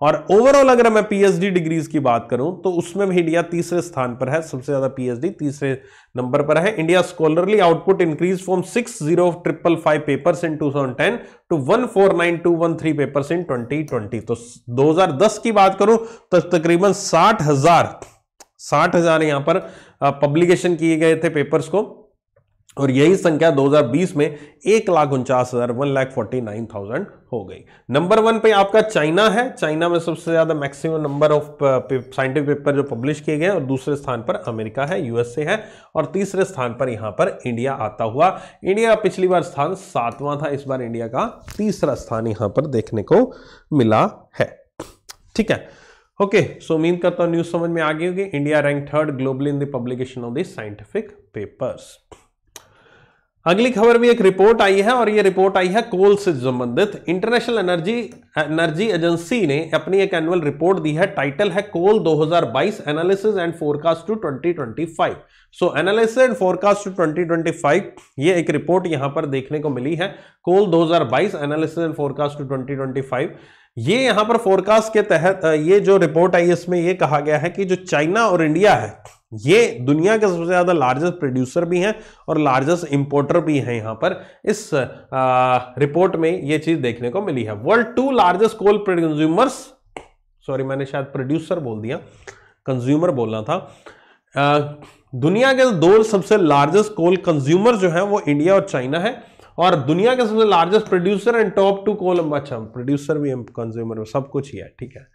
और ओवरऑल अगर मैं पीएचडी डिग्रीज की बात करूं तो उसमें भी इंडिया तीसरे स्थान पर है सबसे ज्यादा पीएचडी तीसरे नंबर पर है India scholarly output increase from six zero triple five papers in two thousand ten to one four nine two one three paper in twenty twenty तो दो हजार दस की बात करूं तो तकरीबन साठ हजार साठ हजार यहां पर पब्लिकेशन किए गए थे पेपर्स को और यही संख्या 2020 में एक लाख उनचास हजार one lakh forty nine thousand हो गई नंबर वन पे आपका चाइना है चाइना में सबसे ज्यादा maximum number of scientific paper जो पब्लिश किए गए और दूसरे स्थान पर अमेरिका है यूएसए है और तीसरे स्थान पर यहां पर इंडिया आता हुआ इंडिया पिछली बार स्थान सातवां था इस बार इंडिया का तीसरा स्थान यहां पर देखने को मिला है ठीक है ओके सो उम्मीद करता हूँ न्यूज समझ में आ गई होगी India rank third globally in the publication of the scientific papers अगली खबर में एक रिपोर्ट आई है और ये रिपोर्ट आई है कोल से संबंधित इंटरनेशनल एनर्जी एनर्जी एजेंसी ने अपनी एक एनुअल रिपोर्ट दी है टाइटल है coal 2022 analysis and forecast to 2025 so analysis and forecast to 2025 ये एक रिपोर्ट यहां पर देखने को मिली है coal 2022 analysis and forecast to twenty ये यहां पर फोरकास्ट के तहत ये जो रिपोर्ट आई इसमें ये कहा गया है कि जो चाइना और इंडिया है ये दुनिया के सबसे ज़्यादा लार्जेस्ट प्रोड्यूसर भी हैं और लार्जेस्ट इंपोर्टर भी हैं यहां पर इस आ, रिपोर्ट में ये चीज़ देखने को मिली है world two largest coal consumers sorry मैंने शायद प्रोड्यूसर बोल दिया कंज्यूमर बोलना था आ, दुनिया के दो सबसे लार्जेस्ट कोल कंज्यूमर जो है वो इंडिया और चाइना है और दुनिया के सबसे largest producer and top two कोलम अच्छा प्रोड्यूसर भी हम कंज्यूमर सब कुछ ही है ठीक है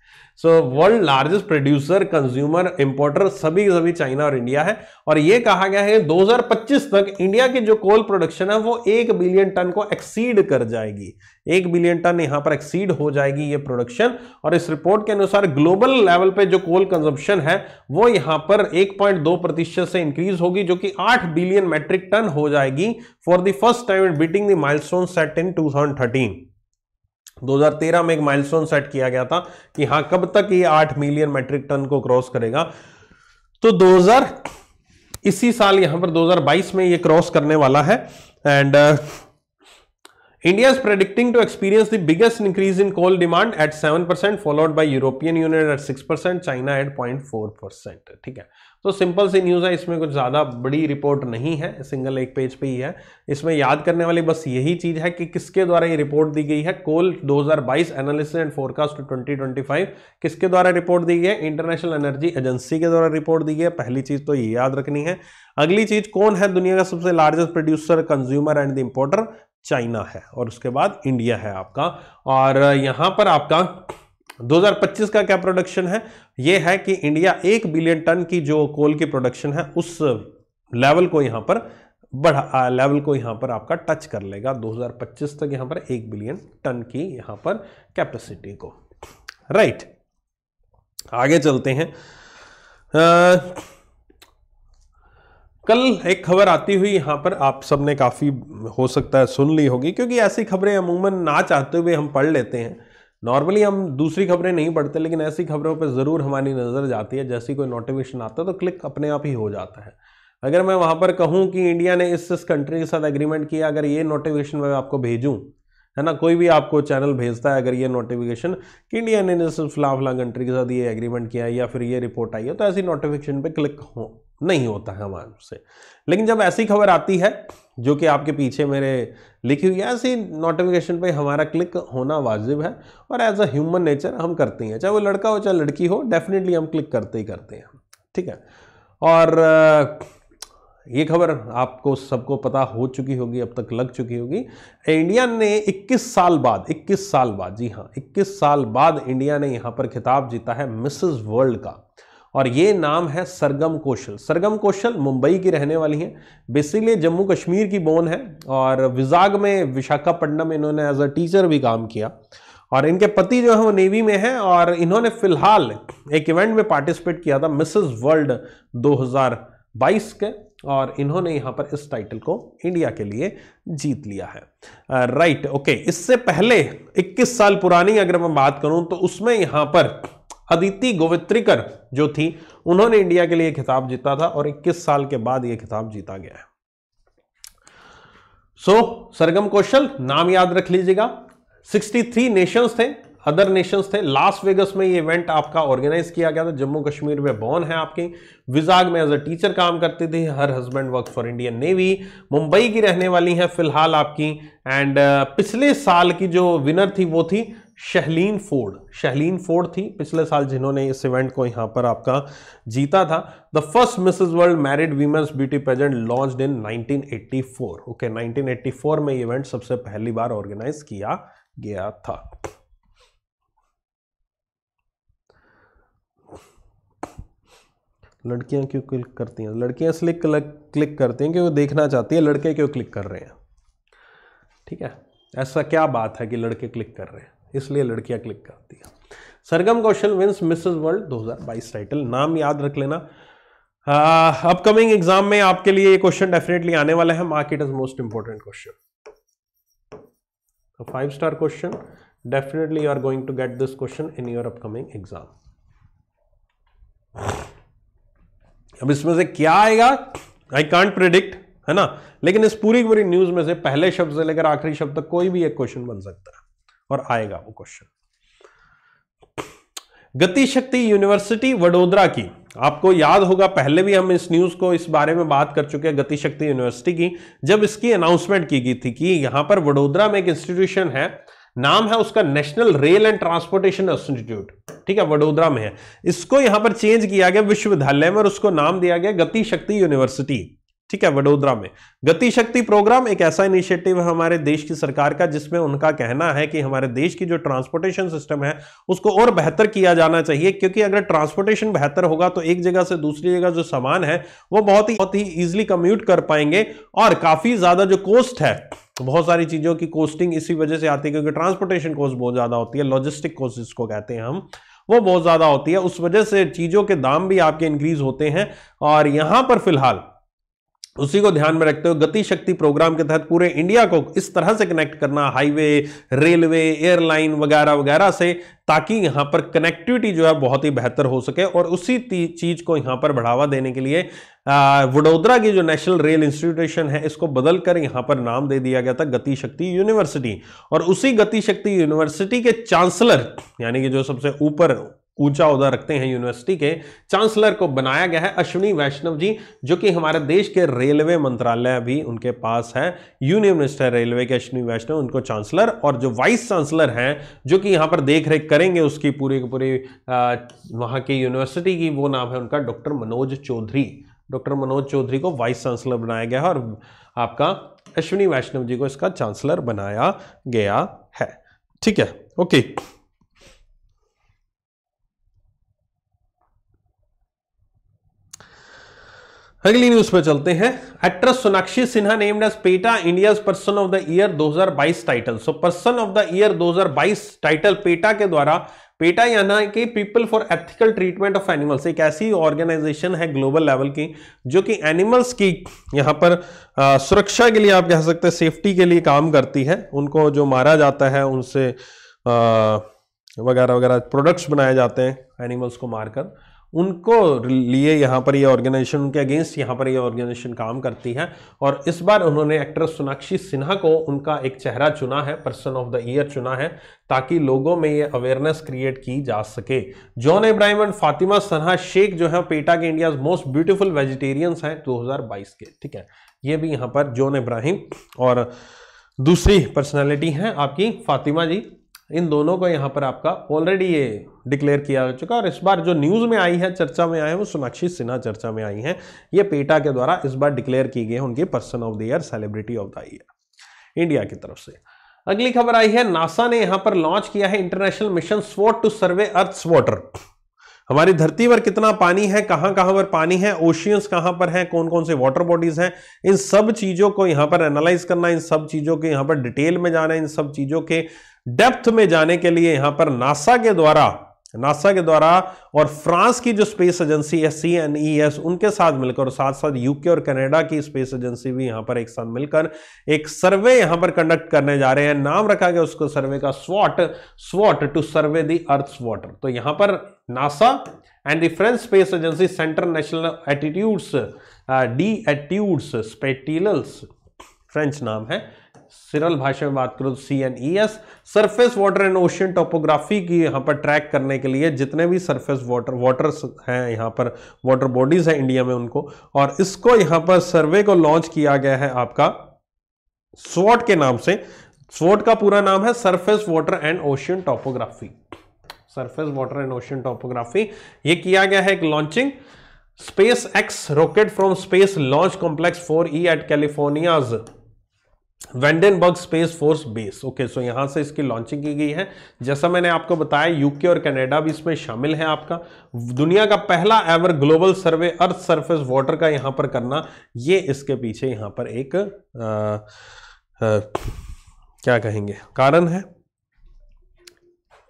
so world largest producer consumer importer सभी सभी चाइना और इंडिया है और यह कहा गया है 2025 तक इंडिया की जो कोल प्रोडक्शन है वो एक बिलियन टन को एक्सीड कर जाएगी एक बिलियन टन यहां पर एक्सीड हो जाएगी ये प्रोडक्शन और इस रिपोर्ट के अनुसार ग्लोबल लेवल पे जो कोल कंजम्पशन है वो यहां पर 1.2 प्रतिशत से इंक्रीज होगी जो कि 8 बिलियन मेट्रिक टन हो जाएगी for the first time beating the milestone set in 2013 2013 में एक माइलस्टोन सेट किया गया था कि हाँ कब तक ये 8 मिलियन मेट्रिक टन को क्रॉस करेगा तो 2000 इसी साल यहां पर 2022 में ये क्रॉस करने वाला है and India is predicting to experience the biggest increase in coal demand at 7% percent followed by European Union at 6% China at 0.4% ठीक है तो सिंपल सी न्यूज़ है इसमें कुछ ज़्यादा बड़ी रिपोर्ट नहीं है सिंगल एक पेज पे ही है इसमें याद करने वाली बस यही चीज़ है कि किसके द्वारा ये रिपोर्ट दी गई है कोल 2022 एनालिसिस एंड फोरकास्ट 2025 किसके द्वारा रिपोर्ट दी गई है इंटरनेशनल एनर्जी एजेंसी के द्वारा रिपोर्ट दी गई है पहली चीज़ तो ये याद रखनी है अगली चीज़ कौन है दुनिया का सबसे largest producer consumer and the importer China है और उसके बाद इंडिया है आपका और यहाँ पर आपका 2025 का क्या प्रोडक्शन है यह है कि इंडिया एक बिलियन टन की जो कोल की प्रोडक्शन है उस लेवल को यहां पर बढ़ा लेवल को यहां पर आपका टच कर लेगा 2025 तक यहां पर एक बिलियन टन की यहां पर कैपेसिटी को राइट आगे चलते हैं आ, कल एक खबर आती हुई यहां पर आप सबने काफ़ी हो सकता है सुन ली होगी क्योंकि ऐसी खबरें अमूमन ना चाहते हुए हम पढ़ लेते हैं नॉर्मली हम दूसरी खबरें नहीं पढ़ते लेकिन ऐसी खबरों पर ज़रूर हमारी नज़र जाती है जैसी कोई नोटिफिकेशन आता है तो क्लिक अपने आप ही हो जाता है अगर मैं वहाँ पर कहूँ कि इंडिया ने इस इस कंट्री के साथ एग्रीमेंट किया अगर ये नोटिफिकेशन मैं आपको भेजूँ है ना कोई भी आपको चैनल भेजता है अगर ये नोटिफिकेशन कि इंडिया ने जिस फला फला कंट्री के साथ ये एग्रीमेंट किया है या फिर ये रिपोर्ट आई है तो ऐसी नोटिफिकेशन पर क्लिक हो नहीं होता है हमारे से लेकिन जब ऐसी खबर आती है जो कि आपके पीछे मेरे लिखी हुई है ऐसी नोटिफिकेशन पे हमारा क्लिक होना वाजिब है और एज अ ह्यूमन नेचर हम करते हैं चाहे वो लड़का हो चाहे लड़की हो डेफिनेटली हम क्लिक करते ही करते हैं ठीक है और ये खबर आपको सबको पता हो चुकी होगी अब तक लग चुकी होगी इंडिया ने 21 साल बाद 21 साल बाद जी हाँ 21 साल बाद इंडिया ने यहाँ पर खिताब जीता है मिसेस वर्ल्ड का और ये नाम है सरगम कौशल सरगम कौशल मुंबई की रहने वाली हैं बेसिकली जम्मू कश्मीर की बोन है और विजाग में विशाखापट्टनम में इन्होंने एज अ टीचर भी काम किया और इनके पति जो है वो नेवी में हैं और इन्होंने फिलहाल एक इवेंट में पार्टिसिपेट किया था मिसेस वर्ल्ड 2022 के और इन्होंने यहाँ पर इस टाइटल को इंडिया के लिए जीत लिया है राइट uh, ओके इससे पहले 21 साल पुरानी अगर मैं बात करूँ तो उसमें यहाँ पर अदिति गोवित्रिकर जो थी उन्होंने इंडिया के लिए खिताब जीता था और 21 साल के बाद यह खिताब जीता गया है सो so, सरगम कौशल नाम याद रख लीजिएगा 63 नेशंस थे अदर नेशंस थे लास वेगस में ये इवेंट आपका ऑर्गेनाइज किया गया था जम्मू कश्मीर में बॉर्न है आपकी विजाग में एज अ टीचर काम करती थी her husband work for Indian navy Mumbai की रहने वाली हैं फिलहाल आपकी एंड पिछले साल की जो विनर थी वो थी शहलीन फोर्ड शहलीन फोर्ड थी पिछले साल जिन्होंने इस इवेंट को यहां पर आपका जीता था the first Mrs world married women's beauty present launch in 1984 okay okay, 1984 में इवेंट सबसे पहली बार ऑर्गेनाइज किया गया था लड़कियां क्यों क्लिक करती हैं लड़कियां इसलिए क्लिक करती हैं क्योंकि देखना चाहती है लड़के क्यों क्लिक कर रहे हैं ठीक है ऐसा क्या बात है कि लड़के क्लिक कर रहे हैं इसलिए लड़कियां क्लिक करती हैं Sargam Kaushal wins Mrs world 2022 title नाम याद रख लेना अपकमिंग एग्जाम में आपके लिए ये क्वेश्चन डेफिनेटली आने वाला है market is most important question five star question definitely you are going to get this question in your upcoming exam अब इसमें से क्या आएगा आई कांट प्रिडिक्ट है ना लेकिन इस पूरी पूरी न्यूज में से पहले शब्द से लेकर आखिरी शब्द तक कोई भी एक क्वेश्चन बन सकता है और आएगा वो क्वेश्चन गति शक्ति यूनिवर्सिटी वडोदरा की आपको याद होगा पहले भी हम इस न्यूज को इस बारे में बात कर चुके हैं गति शक्ति यूनिवर्सिटी की जब इसकी अनाउंसमेंट की गई थी कि यहां पर वडोदरा में एक इंस्टीट्यूशन है नाम है उसका national rail and transportation institute ठीक है वडोदरा में है इसको यहां पर चेंज किया गया विश्वविद्यालय में और उसको नाम दिया गया गति शक्ति यूनिवर्सिटी ठीक है वडोदरा में गति शक्ति प्रोग्राम एक ऐसा इनिशिएटिव है हमारे देश की सरकार का जिसमें उनका कहना है कि हमारे देश की जो ट्रांसपोर्टेशन सिस्टम है उसको और बेहतर किया जाना चाहिए क्योंकि अगर ट्रांसपोर्टेशन बेहतर होगा तो एक जगह से दूसरी जगह जो सामान है वो बहुत ही बहुत ही ईजिली कम्यूट कर पाएंगे और काफी ज्यादा जो कॉस्ट है तो बहुत सारी चीजों की कोस्टिंग इसी वजह से आती है क्योंकि ट्रांसपोर्टेशन कॉस्ट बहुत ज्यादा होती है लॉजिस्टिक कॉस्ट जिसको कहते हैं हम वो बहुत ज्यादा होती है उस वजह से चीजों के दाम भी आपके इंक्रीज होते हैं और यहां पर फिलहाल उसी को ध्यान में रखते हुए गति शक्ति प्रोग्राम के तहत पूरे इंडिया को इस तरह से कनेक्ट करना हाईवे रेलवे एयरलाइन वगैरह वगैरह से ताकि यहाँ पर कनेक्टिविटी जो है बहुत ही बेहतर हो सके और उसी चीज़ को यहाँ पर बढ़ावा देने के लिए वडोदरा की जो नेशनल रेल इंस्टीट्यूशन है इसको बदलकर यहां यहाँ पर नाम दे दिया गया था गति शक्ति यूनिवर्सिटी और उसी गति शक्ति यूनिवर्सिटी के चांसलर यानी कि जो सबसे ऊपर ऊंचा उदा रखते हैं यूनिवर्सिटी के चांसलर को बनाया गया है अश्विनी वैष्णव जी जो कि हमारे देश के रेलवे मंत्रालय भी उनके पास है यूनियन मिनिस्टर रेलवे के अश्विनी वैष्णव उनको चांसलर और जो वाइस चांसलर हैं जो कि यहाँ पर देख रेख करेंगे उसकी पूरी पूरी वहाँ की यूनिवर्सिटी की वो नाम है उनका डॉक्टर मनोज चौधरी डॉक्टर मनोज चौधरी को वाइस चांसलर बनाया गया है और आपका अश्विनी वैष्णव जी को इसका चांसलर बनाया गया है ठीक है ओके अगली न्यूज पे चलते हैं actress Sonakshi Sinha named as PETA India person of the year 2022 title so person of the year 2022 title PETA के द्वारा पेटा यहाँ की people for ethical treatment of animals एक ऐसी ऑर्गेनाइजेशन है ग्लोबल लेवल की जो कि एनिमल्स की यहाँ पर आ, सुरक्षा के लिए आप कह सकते हैं सेफ्टी के लिए काम करती है उनको जो मारा जाता है उनसे वगैरह वगैरह प्रोडक्ट्स बनाए जाते हैं एनिमल्स को मारकर उनको लिए यहाँ पर ये यह ऑर्गेनाइजेशन उनके अगेंस्ट यहाँ पर ये यह ऑर्गेनाइजेशन काम करती है और इस बार उन्होंने एक्ट्रेस सोनाक्षी सिन्हा को उनका एक चेहरा चुना है पर्सन ऑफ द ईयर चुना है ताकि लोगों में ये अवेयरनेस क्रिएट की जा सके जॉन इब्राहिम एंड फातिमा सन्हा शेख जो है पेटा के इंडिया मोस्ट ब्यूटिफुल वेजिटेरियंस हैं दो के ठीक है ये भी यहाँ पर जॉन इब्राहिम और दूसरी पर्सनैलिटी हैं आपकी फातिमा जी इन दोनों को यहाँ पर आपका ऑलरेडी ये डिक्लेयर किया जा चुका और इस बार जो न्यूज़ में आई है चर्चा में आए हैं वो सोनाक्षी सिन्हा चर्चा में आई हैं ये पेटा के द्वारा इस बार डिक्लेयर की गई है उनकी person of the year celebrity of the year India की तरफ से अगली खबर आई है नासा ने यहाँ पर लॉन्च किया है इंटरनेशनल मिशन स्वॉट टू सर्वे अर्थ वाटर हमारी धरती पर कितना पानी है कहां कहां पर पानी है ओशियंस कहां पर है कौन कौन से वाटर बॉडीज हैं इन सब चीजों को यहां पर एनालाइज करना इन सब चीजों के यहां पर डिटेल में जाना इन सब चीजों के डेप्थ में जाने के लिए यहां पर नासा के द्वारा नासा के द्वारा और फ्रांस की जो स्पेस एजेंसी है सी एन ई एस उनके साथ मिलकर और साथ साथ यूके और कनाडा की स्पेस एजेंसी भी यहां पर एक साथ मिलकर एक सर्वे यहां पर कंडक्ट करने जा रहे हैं नाम रखा गया उसको सर्वे का स्वॉट स्वॉट to survey the earth water तो यहां पर NASA and the French space agency centre national एटीट्यूड्स डी एटीट्यूड्स स्पेटिलस फ्रेंच नाम है सिरल भाषा में बात करो तो C N E S surface water and ocean topography की यहाँ पर ट्रैक करने के लिए जितने भी सरफेस वाटर वाटर्स हैं यहाँ पर वाटर बॉडीज़ हैं इंडिया में उनको और इसको यहाँ पर सर्वे को लॉन्च किया गया है आपका स्वॉट के नाम से स्वॉट का पूरा नाम है surface water and ocean topography surface water and ocean topography ये किया गया है एक launching SpaceX rocket from space launch complex four E at California's Vandenberg space force base okay so यहाँ से इसकी लॉन्चिंग की गई है जैसा मैंने आपको बताया यूके और कनाडा भी इसमें शामिल है आपका दुनिया का पहला ever global survey Earth surface water का यहाँ पर करना ये इसके पीछे यहाँ पर एक आ, आ, क्या कहेंगे कारण है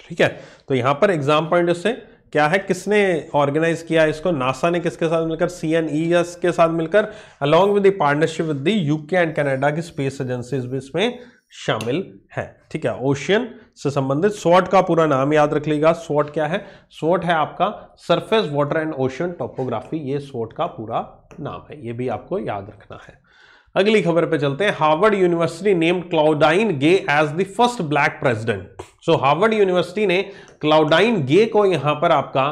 ठीक है तो यहाँ पर एग्जाम पॉइंट से क्या है किसने ऑर्गेनाइज किया इसको नासा ने किसके साथ मिलकर सी एन ई एस के साथ मिलकर along with partnership with the UK and Canada की स्पेस एजेंसीज भी इसमें शामिल है ठीक है ओशियन से संबंधित स्वॉट का पूरा नाम याद रख लीजिएगा स्वॉट क्या है स्वॉट है आपका surface water and ocean topography ये स्वॉट का पूरा नाम है ये भी आपको याद रखना है अगली खबर पे चलते हैं Harvard University name Claudine Gay as the first black president so Harvard University ने क्लाउडाइन गे को यहां पर आपका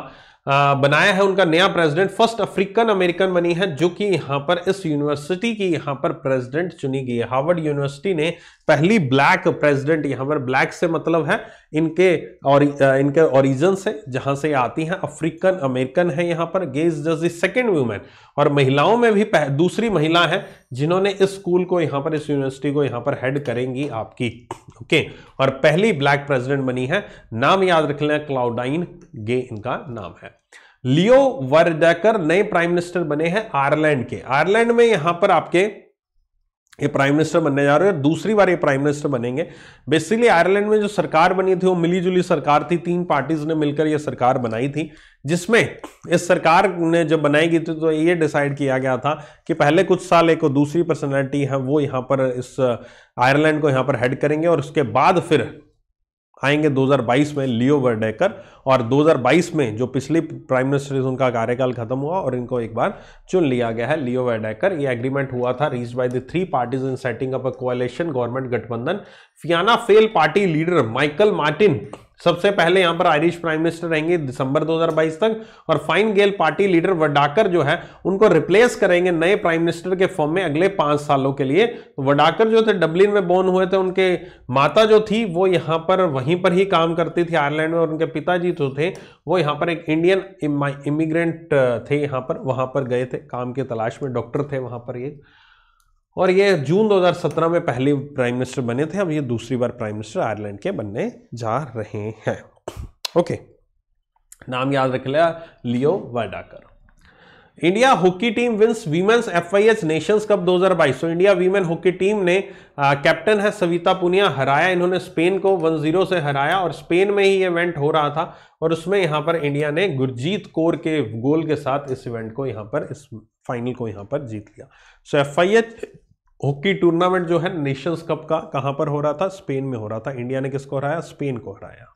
बनाया है उनका नया प्रेसिडेंट फर्स्ट अफ्रीकन अमेरिकन बनी है जो कि यहाँ पर इस यूनिवर्सिटी की यहाँ पर प्रेसिडेंट चुनी गई है हार्वर्ड यूनिवर्सिटी ने पहली ब्लैक प्रेसिडेंट यहाँ पर ब्लैक से मतलब है इनके और इनके ओरिजन से जहाँ से आती हैं अफ्रीकन अमेरिकन है यहाँ पर गेज जज द सेकेंड वूमेन और महिलाओं में भी दूसरी महिला है जिन्होंने इस स्कूल को यहाँ पर इस यूनिवर्सिटी को यहाँ पर हेड करेंगी आपकी ओके और पहली ब्लैक प्रेसिडेंट बनी है नाम याद रख लेना क्लाउडाइन गे इनका नाम है लियो वर्डेकर नए प्राइम मिनिस्टर बने हैं आयरलैंड के आयरलैंड में यहां पर आपके ये प्राइम मिनिस्टर बनने जा रहे हैं और दूसरी बार ये प्राइम मिनिस्टर बनेंगे बेसिकली आयरलैंड में जो सरकार बनी थी वो मिलीजुली सरकार थी तीन पार्टीज ने मिलकर ये सरकार बनाई थी जिसमें इस सरकार ने जब बनाई गई थी तो ये डिसाइड किया गया था कि पहले कुछ साल एक दूसरी पर्सनैलिटी है वो यहाँ पर इस आयरलैंड को यहाँ पर हेड करेंगे और उसके बाद फिर आएंगे 2022 में लियो वर्डेकर और 2022 में जो पिछली प्राइम मिनिस्टर उनका कार्यकाल खत्म हुआ और इनको एक बार चुन लिया गया है लियो वर्डेकर ये एग्रीमेंट हुआ था reach by the three parties in setting up a coalition government गठबंधन Fianna Fail party leader Michael Martin सबसे पहले यहां पर आयरिश प्राइम मिनिस्टर रहेंगे दिसंबर 2022 तक और Fine Gael party leader Varadkar जो है उनको रिप्लेस करेंगे नए प्राइम मिनिस्टर के फॉर्म में अगले पांच सालों के लिए वडाकर तो जो थे डब्लिन में बोर्न हुए थे उनके माता जो थी वो यहां पर वहीं पर ही काम करती थी आयरलैंड में और उनके पिताजी जो थे वो यहाँ पर एक इंडियन इमिग्रेंट थे यहाँ पर वहां पर गए थे काम की तलाश में डॉक्टर थे वहां पर ये और ये जून 2017 में पहले प्राइम मिनिस्टर बने थे अब ये दूसरी बार प्राइम मिनिस्टर आयरलैंड के बनने जा रहे हैं ओके नाम याद रख लिया Leo Varadkar India hockey team wins women's FIH Nations Cup 2022 बाईस इंडिया वीमेन हॉकी टीम ने कैप्टन है सविता पुनिया हराया इन्होंने स्पेन को 1-0 से हराया और स्पेन में ही ये इवेंट हो रहा था और उसमें यहां पर इंडिया ने गुरजीत कौर के गोल के साथ इस इवेंट को यहां पर इस फाइनल को यहां पर जीत लिया सो एफ हॉकी टूर्नामेंट जो है नेशंस कप का कहां पर हो रहा था स्पेन में हो रहा था इंडिया ने किसको हराया स्पेन को हराया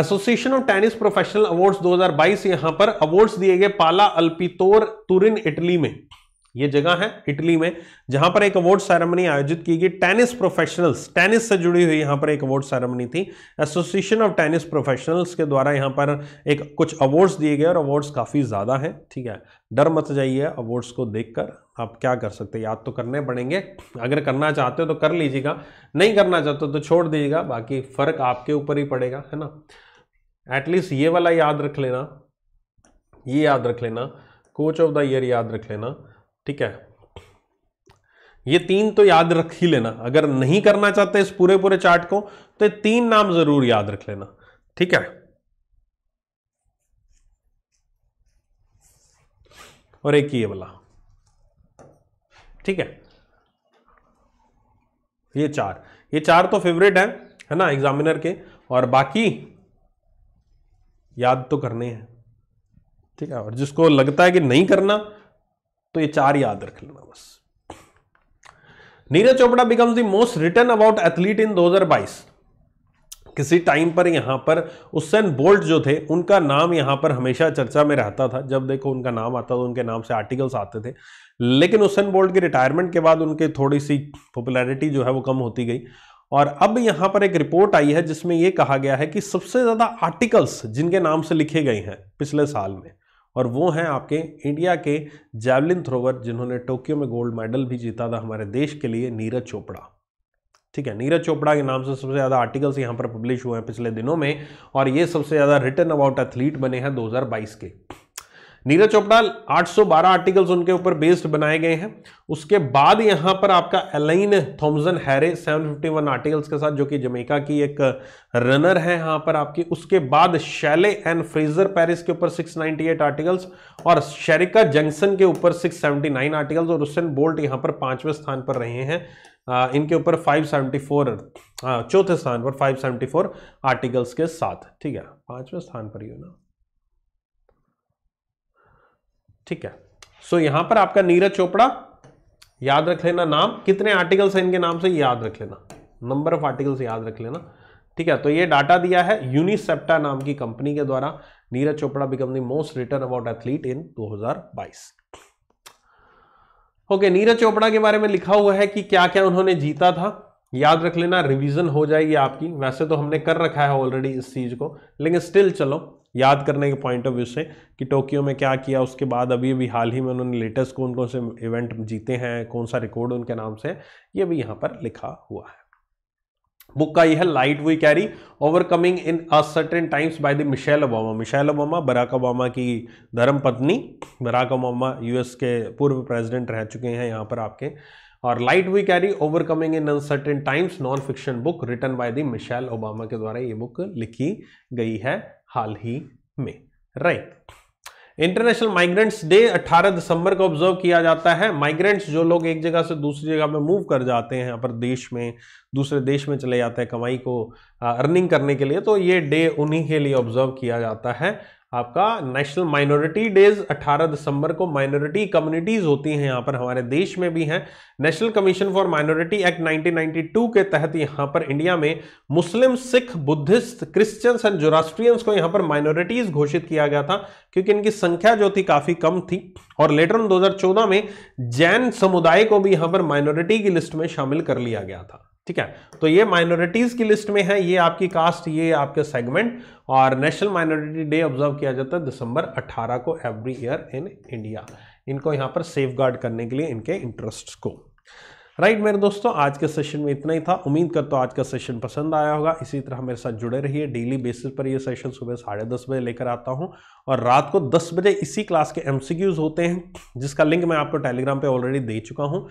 Association of Tennis Professional awards 2022 यहां पर अवार्ड्स दिए गए पाला अल्पितोर तुरिन इटली में ये जगह है इटली में जहां पर एक अवार्ड सेरेमनी आयोजित की गई टेनिस प्रोफेशनल्स टेनिस से जुड़ी हुई यहां पर एक अवार्ड सेरेमनी थी एसोसिएशन ऑफ टेनिस प्रोफेशनल्स के द्वारा यहां पर एक कुछ अवार्ड्स दिए गए और अवार्ड्स काफ़ी ज़्यादा हैं ठीक है डर मत जाइए अवार्ड्स को देखकर आप क्या कर सकते हैं याद तो करने पड़ेंगे अगर करना चाहते हो तो कर लीजिएगा नहीं करना चाहते तो छोड़ दीजिएगा बाकी फ़र्क आपके ऊपर ही पड़ेगा है ना एटलीस्ट ये वाला याद रख लेना ये याद रख लेना कोच ऑफ द ईयर याद रख लेना ठीक है ये तीन तो याद रख ही लेना अगर नहीं करना चाहते इस पूरे पूरे चार्ट को तो ये तीन नाम ज़रूर याद रख लेना ठीक है और एक ये वाला ठीक है ये चार ये चार तो फेवरेट हैं है ना एग्जामिनर के और बाकी याद तो करने हैं ठीक है और जिसको लगता है कि नहीं करना तो ये चार याद रख लेना बस Neeraj Chopra becomes the most written about athlete in 2022 किसी टाइम पर यहाँ पर उसन बोल्ट जो थे उनका नाम यहाँ पर हमेशा चर्चा में रहता था जब देखो उनका नाम आता था उनके नाम से आर्टिकल्स आते थे लेकिन उसन बोल्ट की रिटायरमेंट के बाद उनके थोड़ी सी पॉपुलैरिटी जो है वो कम होती गई और अब यहाँ पर एक रिपोर्ट आई है जिसमें ये कहा गया है कि सबसे ज़्यादा आर्टिकल्स जिनके नाम से लिखे गए हैं पिछले साल में और वो हैं आपके इंडिया के जैवलिन थ्रोवर जिन्होंने टोक्यो में गोल्ड मेडल भी जीता था हमारे देश के लिए नीरज चोपड़ा ठीक है नीरज चोपड़ा के नाम से सबसे ज़्यादा आर्टिकल्स यहाँ पर पब्लिश हुए हैं पिछले दिनों में और ये सबसे ज़्यादा रिटर्न अबाउट एथलीट बने हैं 2022 के नीरज चोपड़ा 812 आर्टिकल्स उनके ऊपर बेस्ड बनाए गए हैं उसके बाद यहाँ पर आपका एलाइन थॉम्सन हैरे 751 आर्टिकल्स के साथ जो कि जमेका की एक रनर है यहाँ पर आपकी उसके बाद शैले एंड फ्रेजर पेरिस के ऊपर 698 आर्टिकल्स और शेरिका जंक्सन के ऊपर 679 आर्टिकल्स और उससे बोल्ट यहाँ पर पांचवें स्थान पर रहे हैं इनके ऊपर 574 चौथे स्थान पर 574 आर्टिकल्स के साथ ठीक है पांचवें स्थान पर ही ना ठीक है सो so, यहां पर आपका नीरज चोपड़ा याद रख लेना नाम कितने आर्टिकल्स हैं इनके नाम से याद रख लेना नंबर ऑफ आर्टिकल्स याद रख लेना ठीक है तो ये डाटा दिया है यूनिसेप्टा नाम की कंपनी के द्वारा Neeraj Chopra become the most written about athlete in 2022 okay Neeraj Chopra के बारे में लिखा हुआ है कि क्या क्या उन्होंने जीता था याद रख लेना रिवीजन हो जाएगी आपकी वैसे तो हमने कर रखा है ऑलरेडी इस चीज़ को लेकिन स्टिल चलो याद करने के पॉइंट ऑफ व्यू से कि टोक्यो में क्या किया उसके बाद अभी अभी हाल ही में उन्होंने लेटेस्ट कौन कौन से इवेंट जीते हैं कौन सा रिकॉर्ड उनके नाम से ये भी यहाँ पर लिखा हुआ है बुक का यह है light we carry overcoming in a times by the Michelle Obama Michelle Obama Barack Obama की धर्म पत्नी बराक ओबामा यूएस के पूर्व प्रेसिडेंट रह चुके हैं यहाँ पर आपके और light we carry overcoming in uncertain times non fiction book written by the Michelle Obama के द्वारा ये बुक लिखी गई है हाल ही में right right. International migrants day 18 दिसंबर को ऑब्जर्व किया जाता है माइग्रेंट्स जो लोग एक जगह से दूसरी जगह में मूव कर जाते हैं अपर देश में दूसरे देश में चले जाते हैं कमाई को अर्निंग करने के लिए तो ये डे उन्हीं के लिए ऑब्जर्व किया जाता है आपका नेशनल माइनॉरिटी डेज 18 दिसंबर को माइनॉरिटी कम्युनिटीज़ होती हैं यहाँ पर हमारे देश में भी हैं national commission for minority act 1992 के तहत यहाँ पर इंडिया में Muslim Sikh Buddhist Christians and Zoroastrians को यहाँ पर माइनॉरिटीज़ घोषित किया गया था क्योंकि इनकी संख्या जो थी काफ़ी कम थी और लेटर दो हजार में जैन समुदाय को भी यहाँ पर माइनॉरिटी की लिस्ट में शामिल कर लिया गया था ठीक है तो ये माइनॉरिटीज़ की लिस्ट में है ये आपकी कास्ट ये आपके सेगमेंट और नेशनल माइनॉरिटी डे ऑब्जर्व किया जाता है दिसंबर 18 को एवरी ईयर इन इंडिया इनको यहां पर सेफ करने के लिए इनके इंटरेस्ट को राइट right, मेरे दोस्तों आज के सेशन में इतना ही था उम्मीद करता हूँ आज का सेशन पसंद आया होगा इसी तरह मेरे साथ जुड़े रहिए डेली बेसिस पर ये सेशन सुबह साढ़े दस बजे लेकर आता हूँ और रात को दस बजे इसी क्लास के एमसीक्यूज होते हैं जिसका लिंक मैं आपको टेलीग्राम पे ऑलरेडी दे चुका हूँ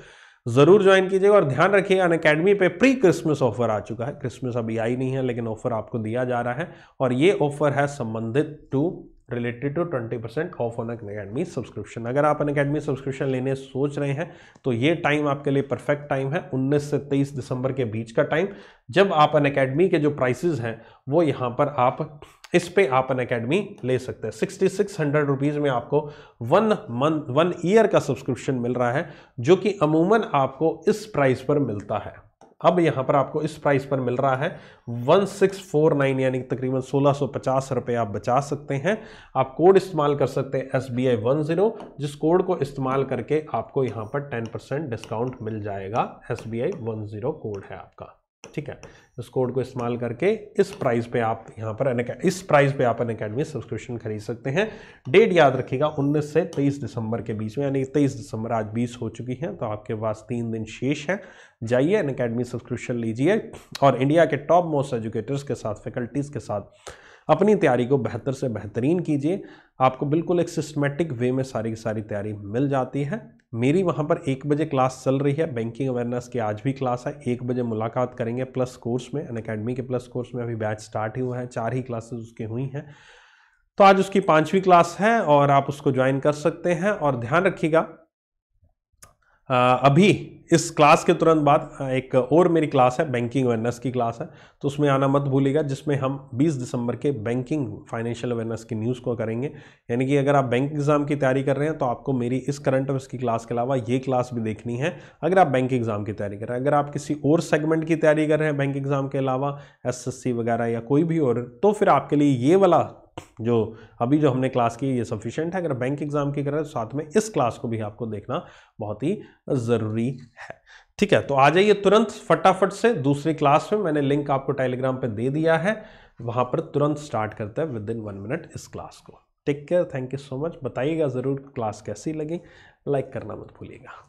ज़रूर ज्वाइन कीजिएगा और ध्यान रखिएगा अन अकेडमी पर प्री क्रिसमस ऑफर आ चुका है क्रिसमस अभी आई नहीं है लेकिन ऑफर आपको दिया जा रहा है और ये ऑफर है संबंधित to related to twenty percent off on Unacademy subscription अगर आप अन अकेडमी सब्सक्रिप्शन लेने सोच रहे हैं तो ये टाइम आपके लिए परफेक्ट टाइम है 19 से 23 दिसंबर के बीच का टाइम जब आप अन अकेडमी के जो प्राइसेज हैं वो यहाँ पर आप इस पे आप अन अकेडमी ले सकते हैं सिक्सटी सिक्स हंड्रेड रुपीज़ में आपको वन मंथ वन ईयर का सब्सक्रिप्शन मिल रहा है जो कि अमूमन आपको इस प्राइस पर मिलता है अब यहाँ पर आपको इस प्राइस पर मिल रहा है वन सिक्स फोर नाइन यानी तकरीबन सोलह सौ पचास रुपये आप बचा सकते हैं आप कोड इस्तेमाल कर सकते हैं S B I one zero जिस कोड को इस्तेमाल करके आपको यहाँ पर टेन परसेंट डिस्काउंट मिल जाएगा S B I one zero code है आपका ठीक है उस कोड को इस्तेमाल करके इस प्राइस पे आप यहाँ पर इस प्राइस पे आप अनकेडमी सब्सक्रिप्शन खरीद सकते हैं डेट याद रखिएगा 19 से 23 दिसंबर के बीच में यानी 23 दिसंबर आज 20 हो चुकी है तो आपके पास तीन दिन शेष है जाइए अनकेडमी सब्सक्रिप्शन लीजिए और इंडिया के टॉप मोस्ट एजुकेटर्स के साथ फैकल्टीज़ के साथ अपनी तैयारी को बेहतर से बेहतरीन कीजिए आपको बिल्कुल एक सिस्टमेटिक वे में सारी की सारी तैयारी मिल जाती है मेरी वहाँ पर एक बजे क्लास चल रही है बैंकिंग अवेयरनेस की आज भी क्लास है एक बजे मुलाकात करेंगे प्लस कोर्स में अन अकेडमी के प्लस कोर्स में अभी बैच स्टार्ट ही हुआ है चार ही क्लासेस उसकी हुई हैं तो आज उसकी पांचवी क्लास है और आप उसको ज्वाइन कर सकते हैं और ध्यान रखिएगा अभी इस क्लास के तुरंत बाद एक और मेरी क्लास है बैंकिंग अवेयरनेस की क्लास है तो उसमें आना मत भूलिएगा जिसमें हम 20 दिसंबर के बैंकिंग फाइनेंशियल अवेयरनेस की न्यूज़ को करेंगे यानी कि अगर आप बैंक एग्ज़ाम की तैयारी कर रहे हैं तो आपको मेरी इस करंट अफेयर्स की क्लास के अलावा ये क्लास भी देखनी है अगर आप बैंक एग्ज़ाम की तैयारी कर रहे हैं अगर आप किसी और सेगमेंट की तैयारी कर रहे हैं बैंक एग्ज़ाम के अलावा एस वगैरह या कोई भी और तो फिर आपके लिए ये वाला जो अभी जो हमने क्लास की ये सफिशियंट है अगर बैंक एग्ज़ाम की कर रहे हैं तो साथ में इस क्लास को भी आपको देखना बहुत ही ज़रूरी है ठीक है तो आ जाइए तुरंत फटाफट से दूसरी क्लास में मैंने लिंक आपको टेलीग्राम पे दे दिया है वहाँ पर तुरंत स्टार्ट करते हैं विद इन वन मिनट इस क्लास को take care thank you so much बताइएगा ज़रूर क्लास कैसी लगी लाइक करना मत भूलिएगा